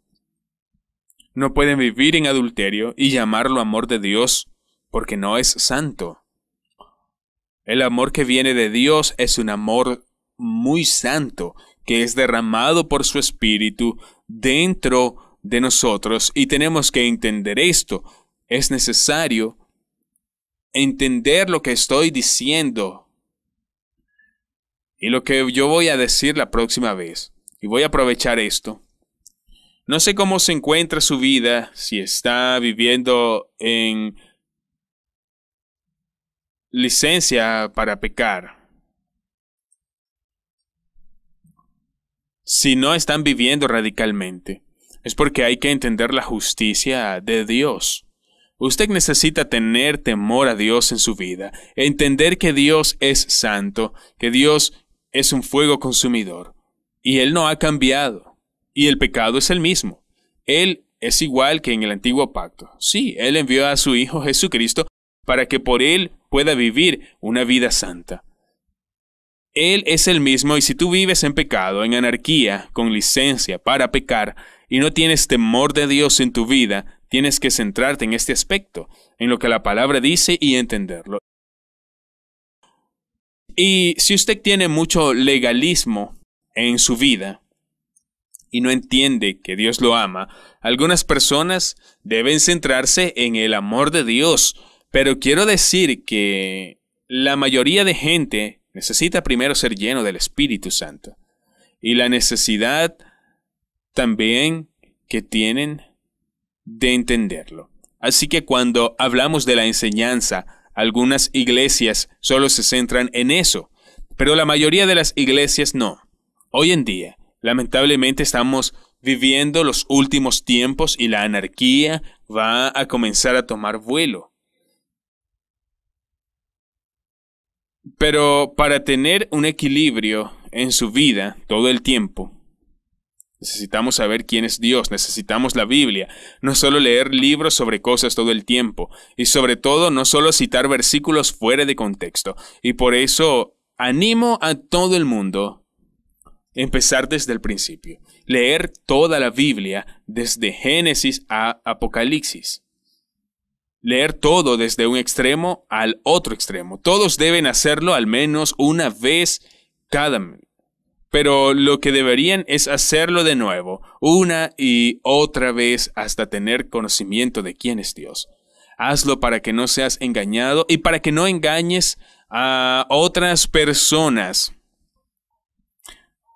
No pueden vivir en adulterio y llamarlo amor de Dios, porque no es santo. El amor que viene de Dios es un amor muy santo, que es derramado por su Espíritu dentro de nosotros y tenemos que entender esto. Es necesario entender lo que estoy diciendo y lo que yo voy a decir la próxima vez. Y voy a aprovechar esto. No sé cómo se encuentra su vida, si está viviendo en licencia para pecar si no están viviendo radicalmente. Es porque hay que entender la justicia de Dios. Usted necesita tener temor a Dios en su vida, entender que Dios es santo, que Dios es un fuego consumidor, y Él no ha cambiado, y el pecado es el mismo. Él es igual que en el antiguo pacto. Sí, Él envió a su Hijo Jesucristo para que por Él pueda vivir una vida santa. Él es el mismo y si tú vives en pecado, en anarquía, con licencia para pecar, y no tienes temor de Dios en tu vida, tienes que centrarte en este aspecto, en lo que la palabra dice y entenderlo. Y si usted tiene mucho legalismo en su vida y no entiende que Dios lo ama, algunas personas deben centrarse en el amor de Dios, pero quiero decir que la mayoría de gente necesita primero ser lleno del Espíritu Santo. Y la necesidad también que tienen de entenderlo. Así que cuando hablamos de la enseñanza, algunas iglesias solo se centran en eso, pero la mayoría de las iglesias no. Hoy en día, lamentablemente estamos viviendo los últimos tiempos y la anarquía va a comenzar a tomar vuelo. Pero para tener un equilibrio en su vida todo el tiempo, necesitamos saber quién es Dios, necesitamos la Biblia, no solo leer libros sobre cosas todo el tiempo, y sobre todo no solo citar versículos fuera de contexto. Y por eso animo a todo el mundo a empezar desde el principio, leer toda la Biblia, desde Génesis a Apocalipsis leer todo desde un extremo al otro extremo. Todos deben hacerlo al menos una vez cada mes. Pero lo que deberían es hacerlo de nuevo, una y otra vez hasta tener conocimiento de quién es Dios. Hazlo para que no seas engañado y para que no engañes a otras personas.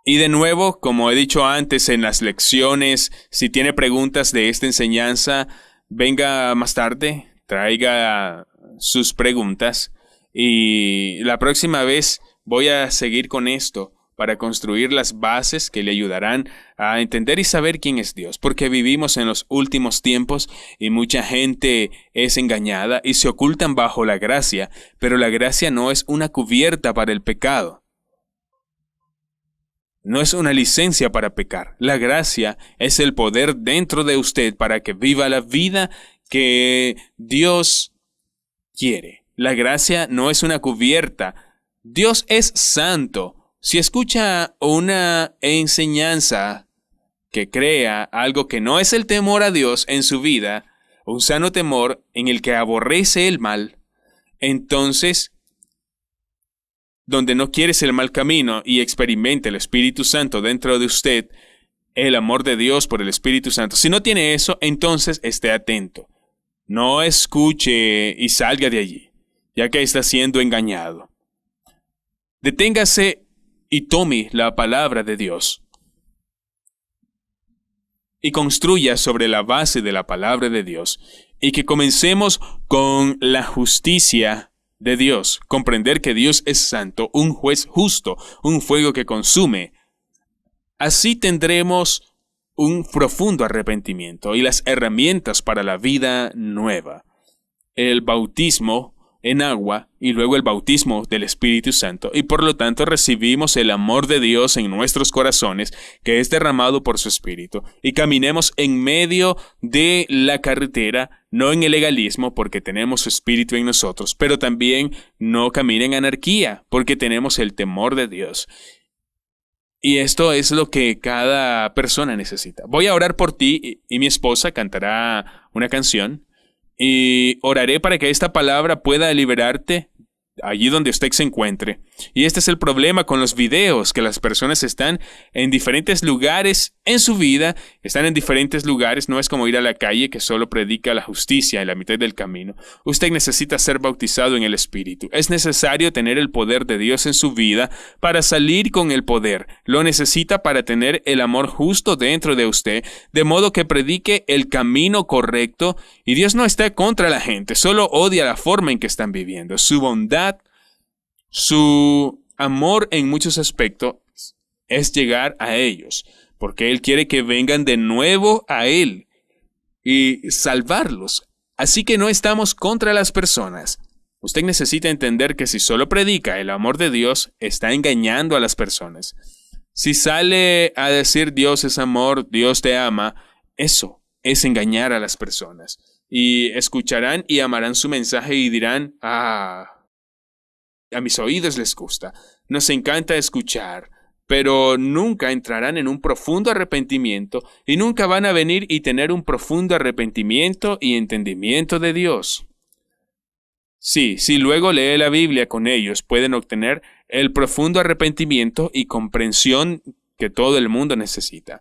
Y de nuevo, como he dicho antes en las lecciones, si tiene preguntas de esta enseñanza, venga más tarde traiga sus preguntas y la próxima vez voy a seguir con esto para construir las bases que le ayudarán a entender y saber quién es Dios, porque vivimos en los últimos tiempos y mucha gente es engañada y se ocultan bajo la gracia, pero la gracia no es una cubierta para el pecado. No es una licencia para pecar. La gracia es el poder dentro de usted para que viva la vida que Dios quiere. La gracia no es una cubierta. Dios es santo. Si escucha una enseñanza que crea algo que no es el temor a Dios en su vida, un sano temor en el que aborrece el mal, entonces, donde no quieres el mal camino y experimente el Espíritu Santo dentro de usted, el amor de Dios por el Espíritu Santo. Si no tiene eso, entonces esté atento. No escuche y salga de allí, ya que está siendo engañado. Deténgase y tome la palabra de Dios. Y construya sobre la base de la palabra de Dios. Y que comencemos con la justicia de Dios. Comprender que Dios es santo, un juez justo, un fuego que consume. Así tendremos un profundo arrepentimiento y las herramientas para la vida nueva. El bautismo en agua y luego el bautismo del Espíritu Santo y por lo tanto recibimos el amor de Dios en nuestros corazones que es derramado por su Espíritu y caminemos en medio de la carretera no en el legalismo porque tenemos su Espíritu en nosotros pero también no camina en anarquía porque tenemos el temor de Dios y esto es lo que cada persona necesita. Voy a orar por ti y, mi esposa cantará una canción y oraré para que esta palabra pueda liberarte allí donde usted se encuentre. Y este es el problema con los videos, que las personas están en diferentes lugares en su vida, están en diferentes lugares, no es como ir a la calle que solo predica la justicia en la mitad del camino. Usted necesita ser bautizado en el Espíritu. Es necesario tener el poder de Dios en su vida para salir con el poder. Lo necesita para tener el amor justo dentro de usted, de modo que predique el camino correcto y Dios no está contra la gente, solo odia la forma en que están viviendo. Su bondad, su amor en muchos aspectos es llegar a ellos porque Él quiere que vengan de nuevo a Él y salvarlos. Así que no estamos contra las personas. Usted necesita entender que si solo predica el amor de Dios, está engañando a las personas. Si sale a decir Dios es amor, Dios te ama, eso es engañar a las personas. Y escucharán y amarán su mensaje y dirán, ah, a mis oídos les gusta, nos encanta escuchar, pero nunca entrarán en un profundo arrepentimiento y nunca van a venir y tener un profundo arrepentimiento y entendimiento de Dios. Sí, si luego lee la Biblia con ellos, pueden obtener el profundo arrepentimiento y comprensión que todo el mundo necesita.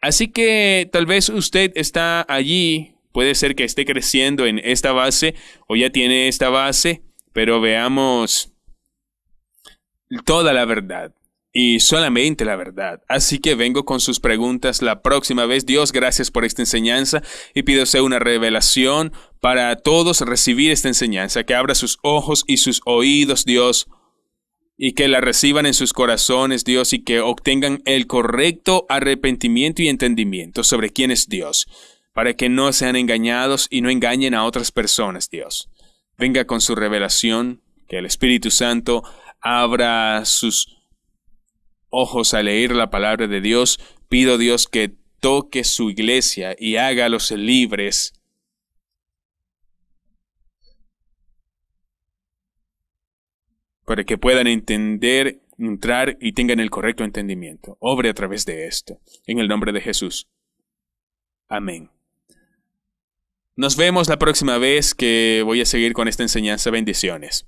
Así que tal vez usted está allí, puede ser que esté creciendo en esta base o ya tiene esta base, pero veamos toda la verdad y solamente la verdad. Así que vengo con sus preguntas la próxima vez. Dios, gracias por esta enseñanza y pido sea una revelación para todos recibir esta enseñanza, que abra sus ojos y sus oídos, Dios, y que la reciban en sus corazones, Dios, y que obtengan el correcto arrepentimiento y entendimiento sobre quién es Dios, para que no sean engañados y no engañen a otras personas, Dios. Venga con su revelación, que el Espíritu Santo abra sus ojos a leer la palabra de Dios, pido Dios que toque su iglesia y hágalos libres. Para que puedan entender, entrar y tengan el correcto entendimiento. Obre a través de esto. En el nombre de Jesús. Amén. Nos vemos la próxima vez que voy a seguir con esta enseñanza. Bendiciones.